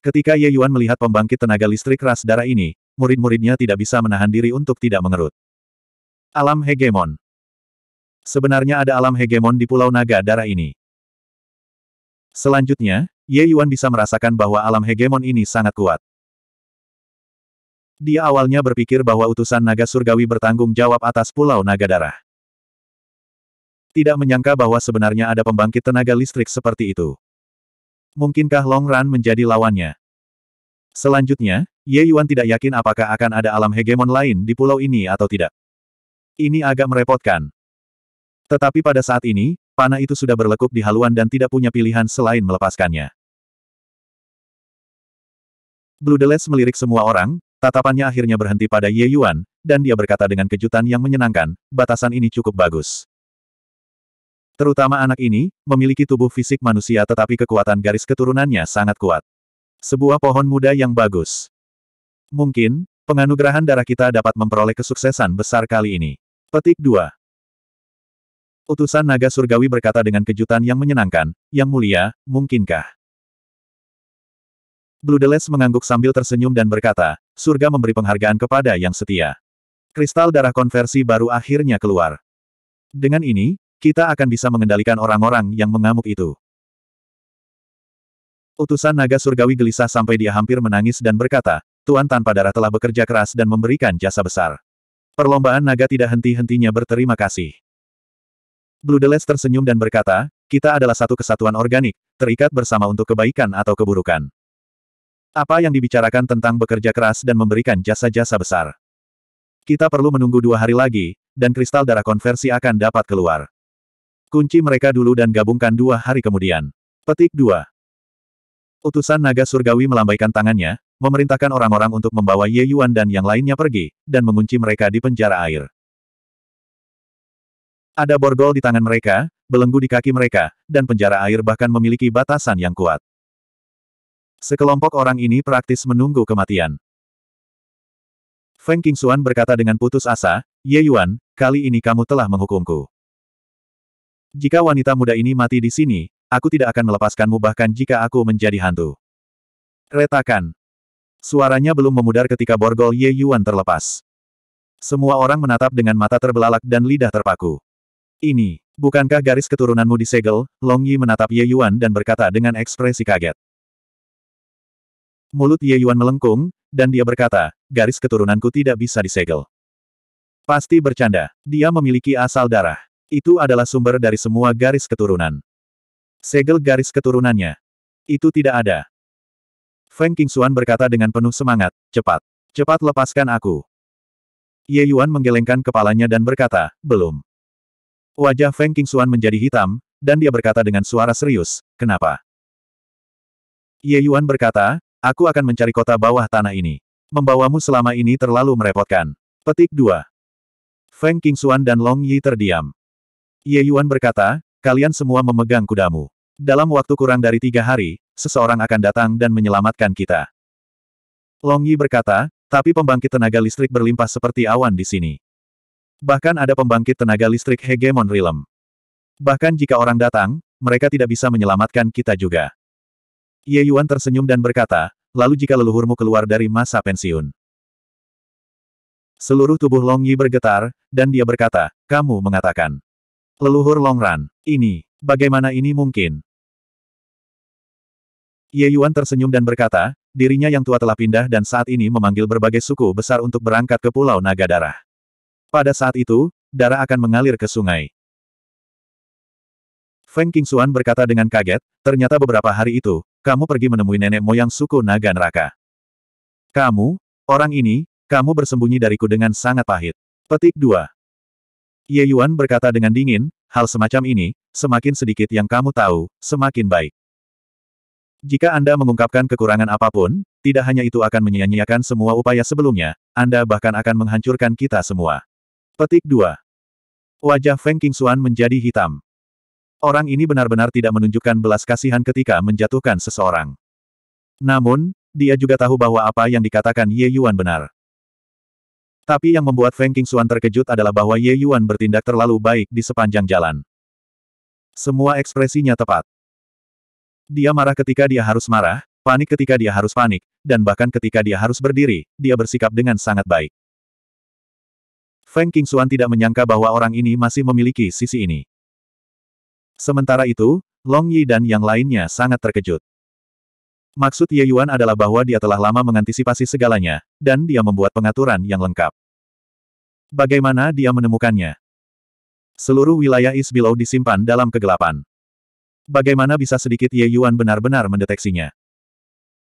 Ketika Ye Yuan melihat pembangkit tenaga listrik ras darah ini, murid-muridnya tidak bisa menahan diri untuk tidak mengerut. Alam hegemon. Sebenarnya ada alam hegemon di Pulau Naga Darah ini. Selanjutnya, Ye Yuan bisa merasakan bahwa alam hegemon ini sangat kuat. Dia awalnya berpikir bahwa utusan naga surgawi bertanggung jawab atas Pulau Naga Darah. Tidak menyangka bahwa sebenarnya ada pembangkit tenaga listrik seperti itu. Mungkinkah Long Ran menjadi lawannya? Selanjutnya, Ye Yuan tidak yakin apakah akan ada alam hegemon lain di pulau ini atau tidak. Ini agak merepotkan. Tetapi pada saat ini, panah itu sudah berlekuk di haluan dan tidak punya pilihan selain melepaskannya. Blue Bludeles melirik semua orang, tatapannya akhirnya berhenti pada Ye Yuan, dan dia berkata dengan kejutan yang menyenangkan, batasan ini cukup bagus. Terutama anak ini, memiliki tubuh fisik manusia tetapi kekuatan garis keturunannya sangat kuat. Sebuah pohon muda yang bagus. Mungkin, penganugerahan darah kita dapat memperoleh kesuksesan besar kali ini. Petik 2. Utusan naga surgawi berkata dengan kejutan yang menyenangkan, Yang mulia, mungkinkah? Bludeles mengangguk sambil tersenyum dan berkata, surga memberi penghargaan kepada yang setia. Kristal darah konversi baru akhirnya keluar. Dengan ini, kita akan bisa mengendalikan orang-orang yang mengamuk itu. Utusan naga surgawi gelisah sampai dia hampir menangis dan berkata, Tuan tanpa darah telah bekerja keras dan memberikan jasa besar. Perlombaan naga tidak henti-hentinya berterima kasih. Bludeles tersenyum dan berkata, kita adalah satu kesatuan organik, terikat bersama untuk kebaikan atau keburukan. Apa yang dibicarakan tentang bekerja keras dan memberikan jasa-jasa besar? Kita perlu menunggu dua hari lagi, dan kristal darah konversi akan dapat keluar. Kunci mereka dulu dan gabungkan dua hari kemudian. Petik 2. Utusan naga surgawi melambaikan tangannya, memerintahkan orang-orang untuk membawa Ye Yuan dan yang lainnya pergi, dan mengunci mereka di penjara air. Ada borgol di tangan mereka, belenggu di kaki mereka, dan penjara air bahkan memiliki batasan yang kuat. Sekelompok orang ini praktis menunggu kematian. Feng Qingxuan berkata dengan putus asa, Ye Yuan, kali ini kamu telah menghukumku. Jika wanita muda ini mati di sini, aku tidak akan melepaskanmu bahkan jika aku menjadi hantu. Retakan. Suaranya belum memudar ketika borgol Ye Yuan terlepas. Semua orang menatap dengan mata terbelalak dan lidah terpaku. Ini, bukankah garis keturunanmu disegel? Long Yi menatap Ye Yuan dan berkata dengan ekspresi kaget. Mulut Ye Yuan melengkung, dan dia berkata, garis keturunanku tidak bisa disegel. Pasti bercanda, dia memiliki asal darah. Itu adalah sumber dari semua garis keturunan. Segel garis keturunannya. Itu tidak ada. Feng Qingxuan berkata dengan penuh semangat, cepat. Cepat lepaskan aku. Ye Yuan menggelengkan kepalanya dan berkata, belum. Wajah Feng Qingxuan menjadi hitam, dan dia berkata dengan suara serius, kenapa? Ye Yuan berkata, aku akan mencari kota bawah tanah ini. Membawamu selama ini terlalu merepotkan. Petik 2. Feng Qingxuan dan Long Yi terdiam. Ye Yuan berkata, kalian semua memegang kudamu. Dalam waktu kurang dari tiga hari, seseorang akan datang dan menyelamatkan kita. Long Yi berkata, tapi pembangkit tenaga listrik berlimpah seperti awan di sini. Bahkan ada pembangkit tenaga listrik hegemon rilem. Bahkan jika orang datang, mereka tidak bisa menyelamatkan kita juga. Ye Yuan tersenyum dan berkata, lalu jika leluhurmu keluar dari masa pensiun. Seluruh tubuh Long Yi bergetar, dan dia berkata, kamu mengatakan. Leluhur Longran, ini, bagaimana ini mungkin? Ye Yuan tersenyum dan berkata, dirinya yang tua telah pindah dan saat ini memanggil berbagai suku besar untuk berangkat ke Pulau Naga Darah. Pada saat itu, darah akan mengalir ke sungai. Feng Qingxuan berkata dengan kaget, ternyata beberapa hari itu, kamu pergi menemui nenek moyang suku Naga Neraka. Kamu, orang ini, kamu bersembunyi dariku dengan sangat pahit. Petik 2. Ye Yuan berkata dengan dingin, hal semacam ini, semakin sedikit yang kamu tahu, semakin baik. Jika Anda mengungkapkan kekurangan apapun, tidak hanya itu akan menyia-nyiakan semua upaya sebelumnya, Anda bahkan akan menghancurkan kita semua. Petik 2. Wajah Feng Qingxuan menjadi hitam. Orang ini benar-benar tidak menunjukkan belas kasihan ketika menjatuhkan seseorang. Namun, dia juga tahu bahwa apa yang dikatakan Ye Yuan benar. Tapi yang membuat Feng Qingxuan terkejut adalah bahwa Ye Yuan bertindak terlalu baik di sepanjang jalan. Semua ekspresinya tepat. Dia marah ketika dia harus marah, panik ketika dia harus panik, dan bahkan ketika dia harus berdiri, dia bersikap dengan sangat baik. Feng Qingxuan tidak menyangka bahwa orang ini masih memiliki sisi ini. Sementara itu, Long Yi dan yang lainnya sangat terkejut. Maksud Ye Yuan adalah bahwa dia telah lama mengantisipasi segalanya, dan dia membuat pengaturan yang lengkap. Bagaimana dia menemukannya? Seluruh wilayah East Below disimpan dalam kegelapan. Bagaimana bisa sedikit Ye Yuan benar-benar mendeteksinya?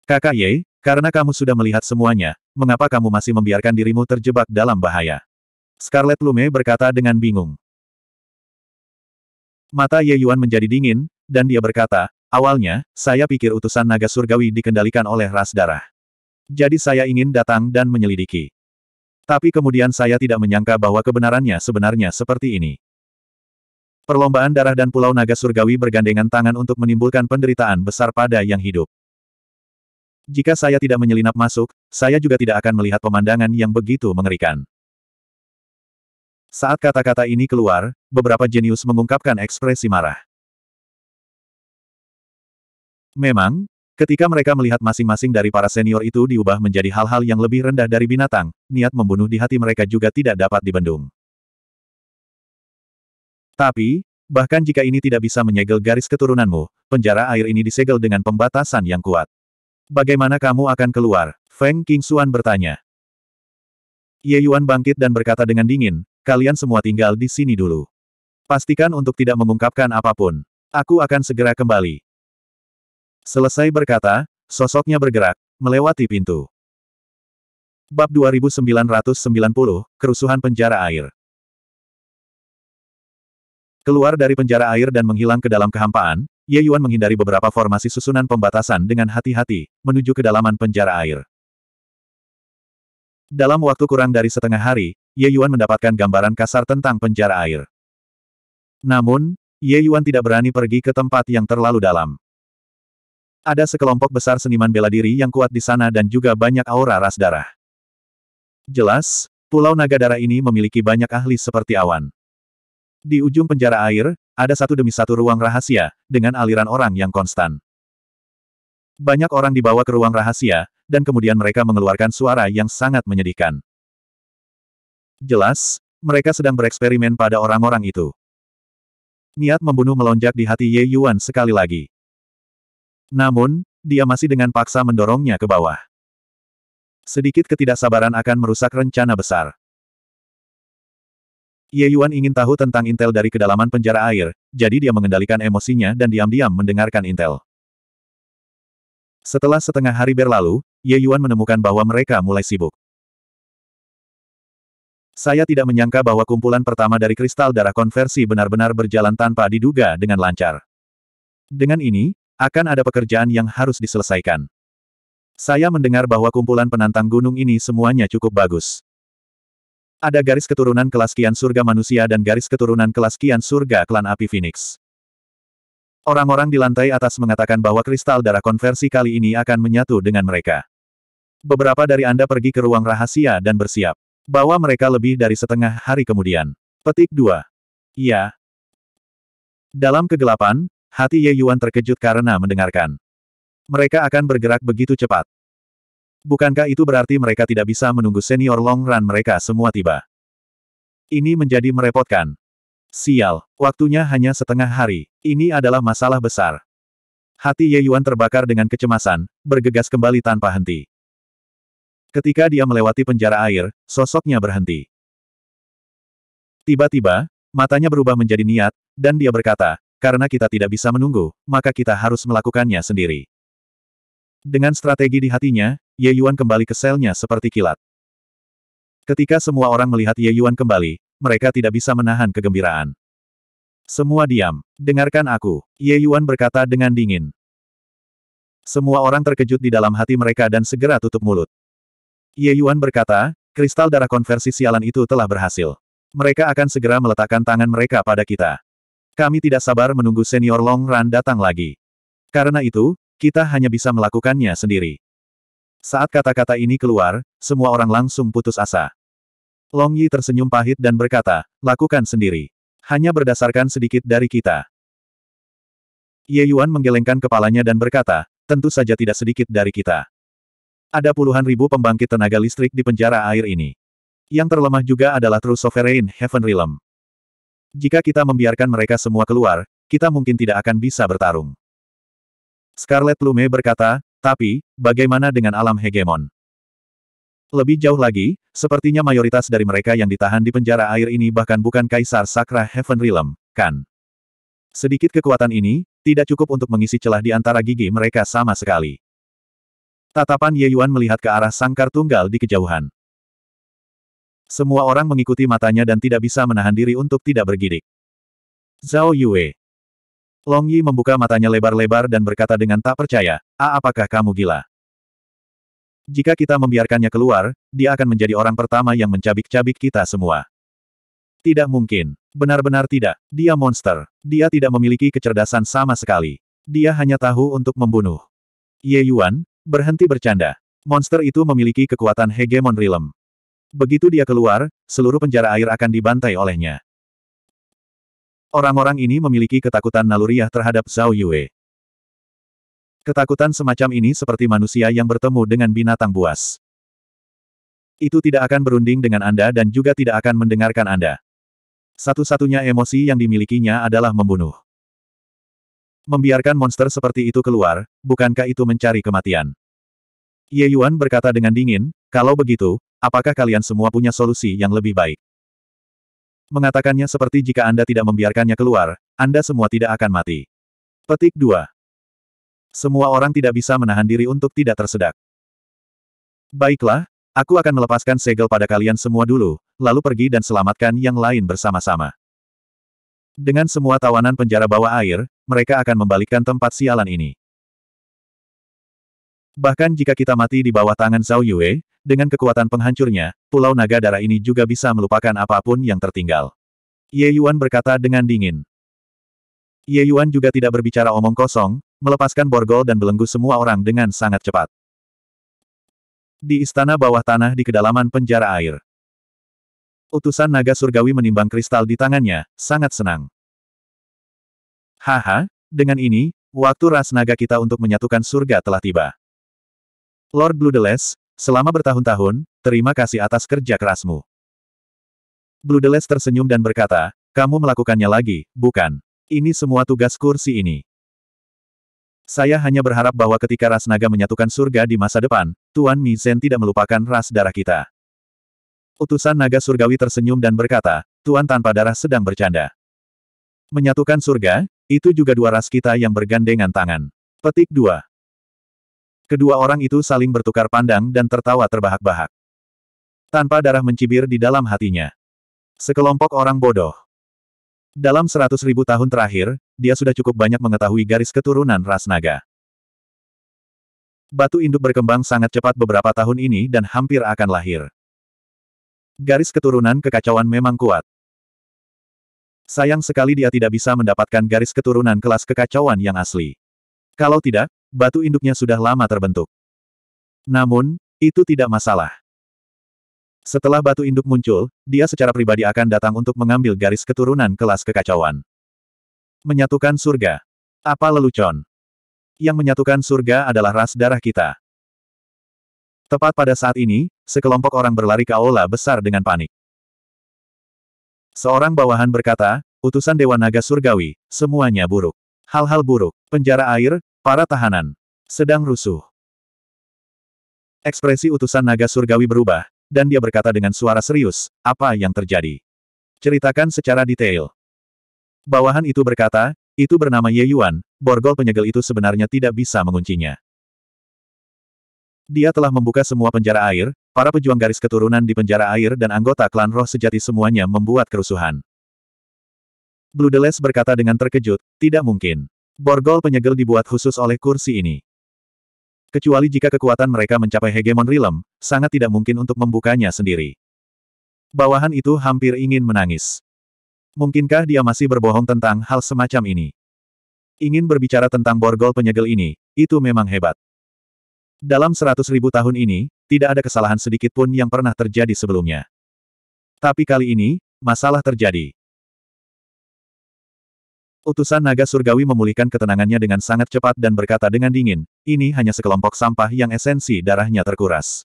Kakak Ye, karena kamu sudah melihat semuanya, mengapa kamu masih membiarkan dirimu terjebak dalam bahaya? Scarlet Lume berkata dengan bingung. Mata Ye Yuan menjadi dingin, dan dia berkata, Awalnya, saya pikir utusan naga surgawi dikendalikan oleh ras darah. Jadi saya ingin datang dan menyelidiki. Tapi kemudian saya tidak menyangka bahwa kebenarannya sebenarnya seperti ini. Perlombaan darah dan pulau naga surgawi bergandengan tangan untuk menimbulkan penderitaan besar pada yang hidup. Jika saya tidak menyelinap masuk, saya juga tidak akan melihat pemandangan yang begitu mengerikan. Saat kata-kata ini keluar, beberapa jenius mengungkapkan ekspresi marah. Memang, ketika mereka melihat masing-masing dari para senior itu diubah menjadi hal-hal yang lebih rendah dari binatang, niat membunuh di hati mereka juga tidak dapat dibendung. Tapi, bahkan jika ini tidak bisa menyegel garis keturunanmu, penjara air ini disegel dengan pembatasan yang kuat. Bagaimana kamu akan keluar? Feng King Xuan bertanya. Ye Yuan bangkit dan berkata dengan dingin, kalian semua tinggal di sini dulu. Pastikan untuk tidak mengungkapkan apapun. Aku akan segera kembali. Selesai berkata, sosoknya bergerak, melewati pintu. Bab 2990, Kerusuhan Penjara Air Keluar dari penjara air dan menghilang ke dalam kehampaan, Ye Yuan menghindari beberapa formasi susunan pembatasan dengan hati-hati, menuju kedalaman penjara air. Dalam waktu kurang dari setengah hari, Ye Yuan mendapatkan gambaran kasar tentang penjara air. Namun, Ye Yuan tidak berani pergi ke tempat yang terlalu dalam. Ada sekelompok besar seniman bela diri yang kuat di sana dan juga banyak aura ras darah. Jelas, Pulau Naga Darah ini memiliki banyak ahli seperti awan. Di ujung penjara air, ada satu demi satu ruang rahasia, dengan aliran orang yang konstan. Banyak orang dibawa ke ruang rahasia, dan kemudian mereka mengeluarkan suara yang sangat menyedihkan. Jelas, mereka sedang bereksperimen pada orang-orang itu. Niat membunuh melonjak di hati Ye Yuan sekali lagi. Namun, dia masih dengan paksa mendorongnya ke bawah. Sedikit ketidaksabaran akan merusak rencana besar. Ye Yuan ingin tahu tentang intel dari kedalaman penjara air, jadi dia mengendalikan emosinya dan diam-diam mendengarkan intel. Setelah setengah hari berlalu, Ye Yuan menemukan bahwa mereka mulai sibuk. Saya tidak menyangka bahwa kumpulan pertama dari kristal darah konversi benar-benar berjalan tanpa diduga dengan lancar. Dengan ini, akan ada pekerjaan yang harus diselesaikan. Saya mendengar bahwa kumpulan penantang gunung ini semuanya cukup bagus. Ada garis keturunan kelas kian surga manusia dan garis keturunan kelas kian surga klan api Phoenix. Orang-orang di lantai atas mengatakan bahwa kristal darah konversi kali ini akan menyatu dengan mereka. Beberapa dari Anda pergi ke ruang rahasia dan bersiap. Bawa mereka lebih dari setengah hari kemudian. Petik 2. Iya. Dalam kegelapan, Hati Ye Yuan terkejut karena mendengarkan. Mereka akan bergerak begitu cepat. Bukankah itu berarti mereka tidak bisa menunggu senior long run mereka semua tiba? Ini menjadi merepotkan. Sial, waktunya hanya setengah hari. Ini adalah masalah besar. Hati Ye Yuan terbakar dengan kecemasan, bergegas kembali tanpa henti. Ketika dia melewati penjara air, sosoknya berhenti. Tiba-tiba, matanya berubah menjadi niat, dan dia berkata, karena kita tidak bisa menunggu, maka kita harus melakukannya sendiri. Dengan strategi di hatinya, Ye Yuan kembali ke selnya seperti kilat. Ketika semua orang melihat Ye Yuan kembali, mereka tidak bisa menahan kegembiraan. Semua diam. Dengarkan aku, Ye Yuan berkata dengan dingin. Semua orang terkejut di dalam hati mereka dan segera tutup mulut. Ye Yuan berkata, kristal darah konversi sialan itu telah berhasil. Mereka akan segera meletakkan tangan mereka pada kita. Kami tidak sabar menunggu senior Long run datang lagi. Karena itu, kita hanya bisa melakukannya sendiri. Saat kata-kata ini keluar, semua orang langsung putus asa. Long Yi tersenyum pahit dan berkata, lakukan sendiri. Hanya berdasarkan sedikit dari kita. Ye Yuan menggelengkan kepalanya dan berkata, tentu saja tidak sedikit dari kita. Ada puluhan ribu pembangkit tenaga listrik di penjara air ini. Yang terlemah juga adalah True Sovereign Heaven Realm. Jika kita membiarkan mereka semua keluar, kita mungkin tidak akan bisa bertarung. Scarlet Lume berkata, tapi, bagaimana dengan alam hegemon? Lebih jauh lagi, sepertinya mayoritas dari mereka yang ditahan di penjara air ini bahkan bukan Kaisar Sakra Heaven Realm, kan? Sedikit kekuatan ini, tidak cukup untuk mengisi celah di antara gigi mereka sama sekali. Tatapan Ye Yuan melihat ke arah sangkar tunggal di kejauhan. Semua orang mengikuti matanya dan tidak bisa menahan diri untuk tidak bergidik. Zhao Yue. Long Yi membuka matanya lebar-lebar dan berkata dengan tak percaya, A apakah kamu gila? Jika kita membiarkannya keluar, dia akan menjadi orang pertama yang mencabik-cabik kita semua. Tidak mungkin. Benar-benar tidak. Dia monster. Dia tidak memiliki kecerdasan sama sekali. Dia hanya tahu untuk membunuh. Ye Yuan, berhenti bercanda. Monster itu memiliki kekuatan hegemon realm. Begitu dia keluar, seluruh penjara air akan dibantai olehnya. Orang-orang ini memiliki ketakutan naluriah terhadap Zhao Yue. Ketakutan semacam ini seperti manusia yang bertemu dengan binatang buas. Itu tidak akan berunding dengan Anda dan juga tidak akan mendengarkan Anda. Satu-satunya emosi yang dimilikinya adalah membunuh. Membiarkan monster seperti itu keluar, bukankah itu mencari kematian? Ye Yuan berkata dengan dingin, kalau begitu, Apakah kalian semua punya solusi yang lebih baik? Mengatakannya seperti jika Anda tidak membiarkannya keluar, Anda semua tidak akan mati. Petik 2. Semua orang tidak bisa menahan diri untuk tidak tersedak. Baiklah, aku akan melepaskan segel pada kalian semua dulu, lalu pergi dan selamatkan yang lain bersama-sama. Dengan semua tawanan penjara bawah air, mereka akan membalikkan tempat sialan ini. Bahkan jika kita mati di bawah tangan Zhao Yue, dengan kekuatan penghancurnya, Pulau Naga Darah ini juga bisa melupakan apapun yang tertinggal. Ye Yuan berkata dengan dingin. Ye Yuan juga tidak berbicara omong kosong, melepaskan borgol dan belenggu semua orang dengan sangat cepat. Di istana bawah tanah di kedalaman penjara air. Utusan naga surgawi menimbang kristal di tangannya, sangat senang. Haha, dengan ini, waktu ras naga kita untuk menyatukan surga telah tiba. Lord Blue Bludeles, selama bertahun-tahun, terima kasih atas kerja kerasmu. Blue Bludeles tersenyum dan berkata, kamu melakukannya lagi, bukan? Ini semua tugas kursi ini. Saya hanya berharap bahwa ketika ras naga menyatukan surga di masa depan, Tuan Mizen tidak melupakan ras darah kita. Utusan naga surgawi tersenyum dan berkata, Tuan tanpa darah sedang bercanda. Menyatukan surga, itu juga dua ras kita yang bergandengan tangan. Petik 2. Kedua orang itu saling bertukar pandang dan tertawa terbahak-bahak. Tanpa darah mencibir di dalam hatinya. Sekelompok orang bodoh. Dalam seratus ribu tahun terakhir, dia sudah cukup banyak mengetahui garis keturunan ras naga. Batu induk berkembang sangat cepat beberapa tahun ini dan hampir akan lahir. Garis keturunan kekacauan memang kuat. Sayang sekali dia tidak bisa mendapatkan garis keturunan kelas kekacauan yang asli. Kalau tidak, batu induknya sudah lama terbentuk. Namun, itu tidak masalah. Setelah batu induk muncul, dia secara pribadi akan datang untuk mengambil garis keturunan kelas kekacauan. Menyatukan surga. Apa lelucon? Yang menyatukan surga adalah ras darah kita. Tepat pada saat ini, sekelompok orang berlari ke aula besar dengan panik. Seorang bawahan berkata, utusan Dewa Naga Surgawi, semuanya buruk. Hal-hal buruk, penjara air, Para tahanan. Sedang rusuh. Ekspresi utusan naga surgawi berubah, dan dia berkata dengan suara serius, apa yang terjadi? Ceritakan secara detail. Bawahan itu berkata, itu bernama Ye Yuan, borgol penyegel itu sebenarnya tidak bisa menguncinya. Dia telah membuka semua penjara air, para pejuang garis keturunan di penjara air dan anggota klan roh sejati semuanya membuat kerusuhan. Blue Bludeles berkata dengan terkejut, tidak mungkin. Borgol penyegel dibuat khusus oleh kursi ini. Kecuali jika kekuatan mereka mencapai hegemon rilem, sangat tidak mungkin untuk membukanya sendiri. Bawahan itu hampir ingin menangis. Mungkinkah dia masih berbohong tentang hal semacam ini? Ingin berbicara tentang borgol penyegel ini, itu memang hebat. Dalam seratus ribu tahun ini, tidak ada kesalahan sedikit pun yang pernah terjadi sebelumnya. Tapi kali ini, masalah terjadi. Utusan naga surgawi memulihkan ketenangannya dengan sangat cepat dan berkata dengan dingin, ini hanya sekelompok sampah yang esensi darahnya terkuras.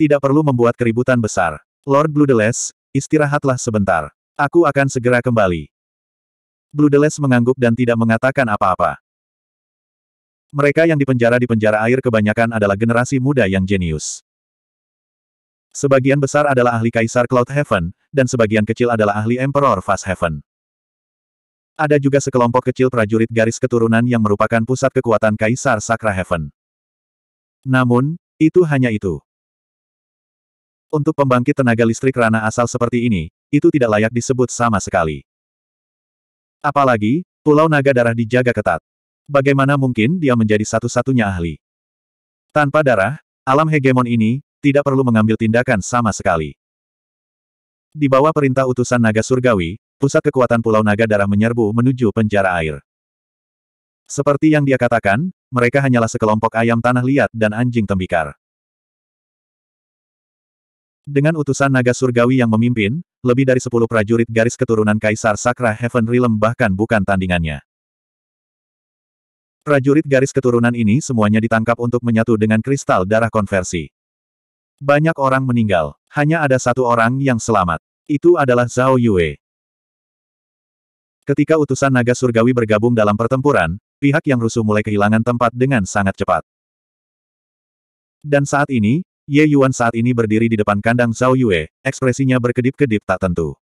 Tidak perlu membuat keributan besar. Lord Bludeles, istirahatlah sebentar. Aku akan segera kembali. Bludeles mengangguk dan tidak mengatakan apa-apa. Mereka yang dipenjara di penjara air kebanyakan adalah generasi muda yang jenius. Sebagian besar adalah ahli Kaisar Cloud Heaven, dan sebagian kecil adalah ahli Emperor Fast Heaven. Ada juga sekelompok kecil prajurit garis keturunan yang merupakan pusat kekuatan Kaisar Sakra Heaven. Namun, itu hanya itu. Untuk pembangkit tenaga listrik ranah asal seperti ini, itu tidak layak disebut sama sekali. Apalagi, Pulau Naga Darah dijaga ketat. Bagaimana mungkin dia menjadi satu-satunya ahli? Tanpa darah, alam hegemon ini, tidak perlu mengambil tindakan sama sekali. Di bawah perintah utusan naga surgawi, pusat kekuatan Pulau Naga Darah menyerbu menuju penjara air. Seperti yang dia katakan, mereka hanyalah sekelompok ayam tanah liat dan anjing tembikar. Dengan utusan naga surgawi yang memimpin, lebih dari sepuluh prajurit garis keturunan Kaisar Sakra Heaven Realm bahkan bukan tandingannya. Prajurit garis keturunan ini semuanya ditangkap untuk menyatu dengan kristal darah konversi. Banyak orang meninggal, hanya ada satu orang yang selamat. Itu adalah Zhao Yue. Ketika utusan naga surgawi bergabung dalam pertempuran, pihak yang rusuh mulai kehilangan tempat dengan sangat cepat. Dan saat ini, Ye Yuan saat ini berdiri di depan kandang Zhao Yue, ekspresinya berkedip-kedip tak tentu.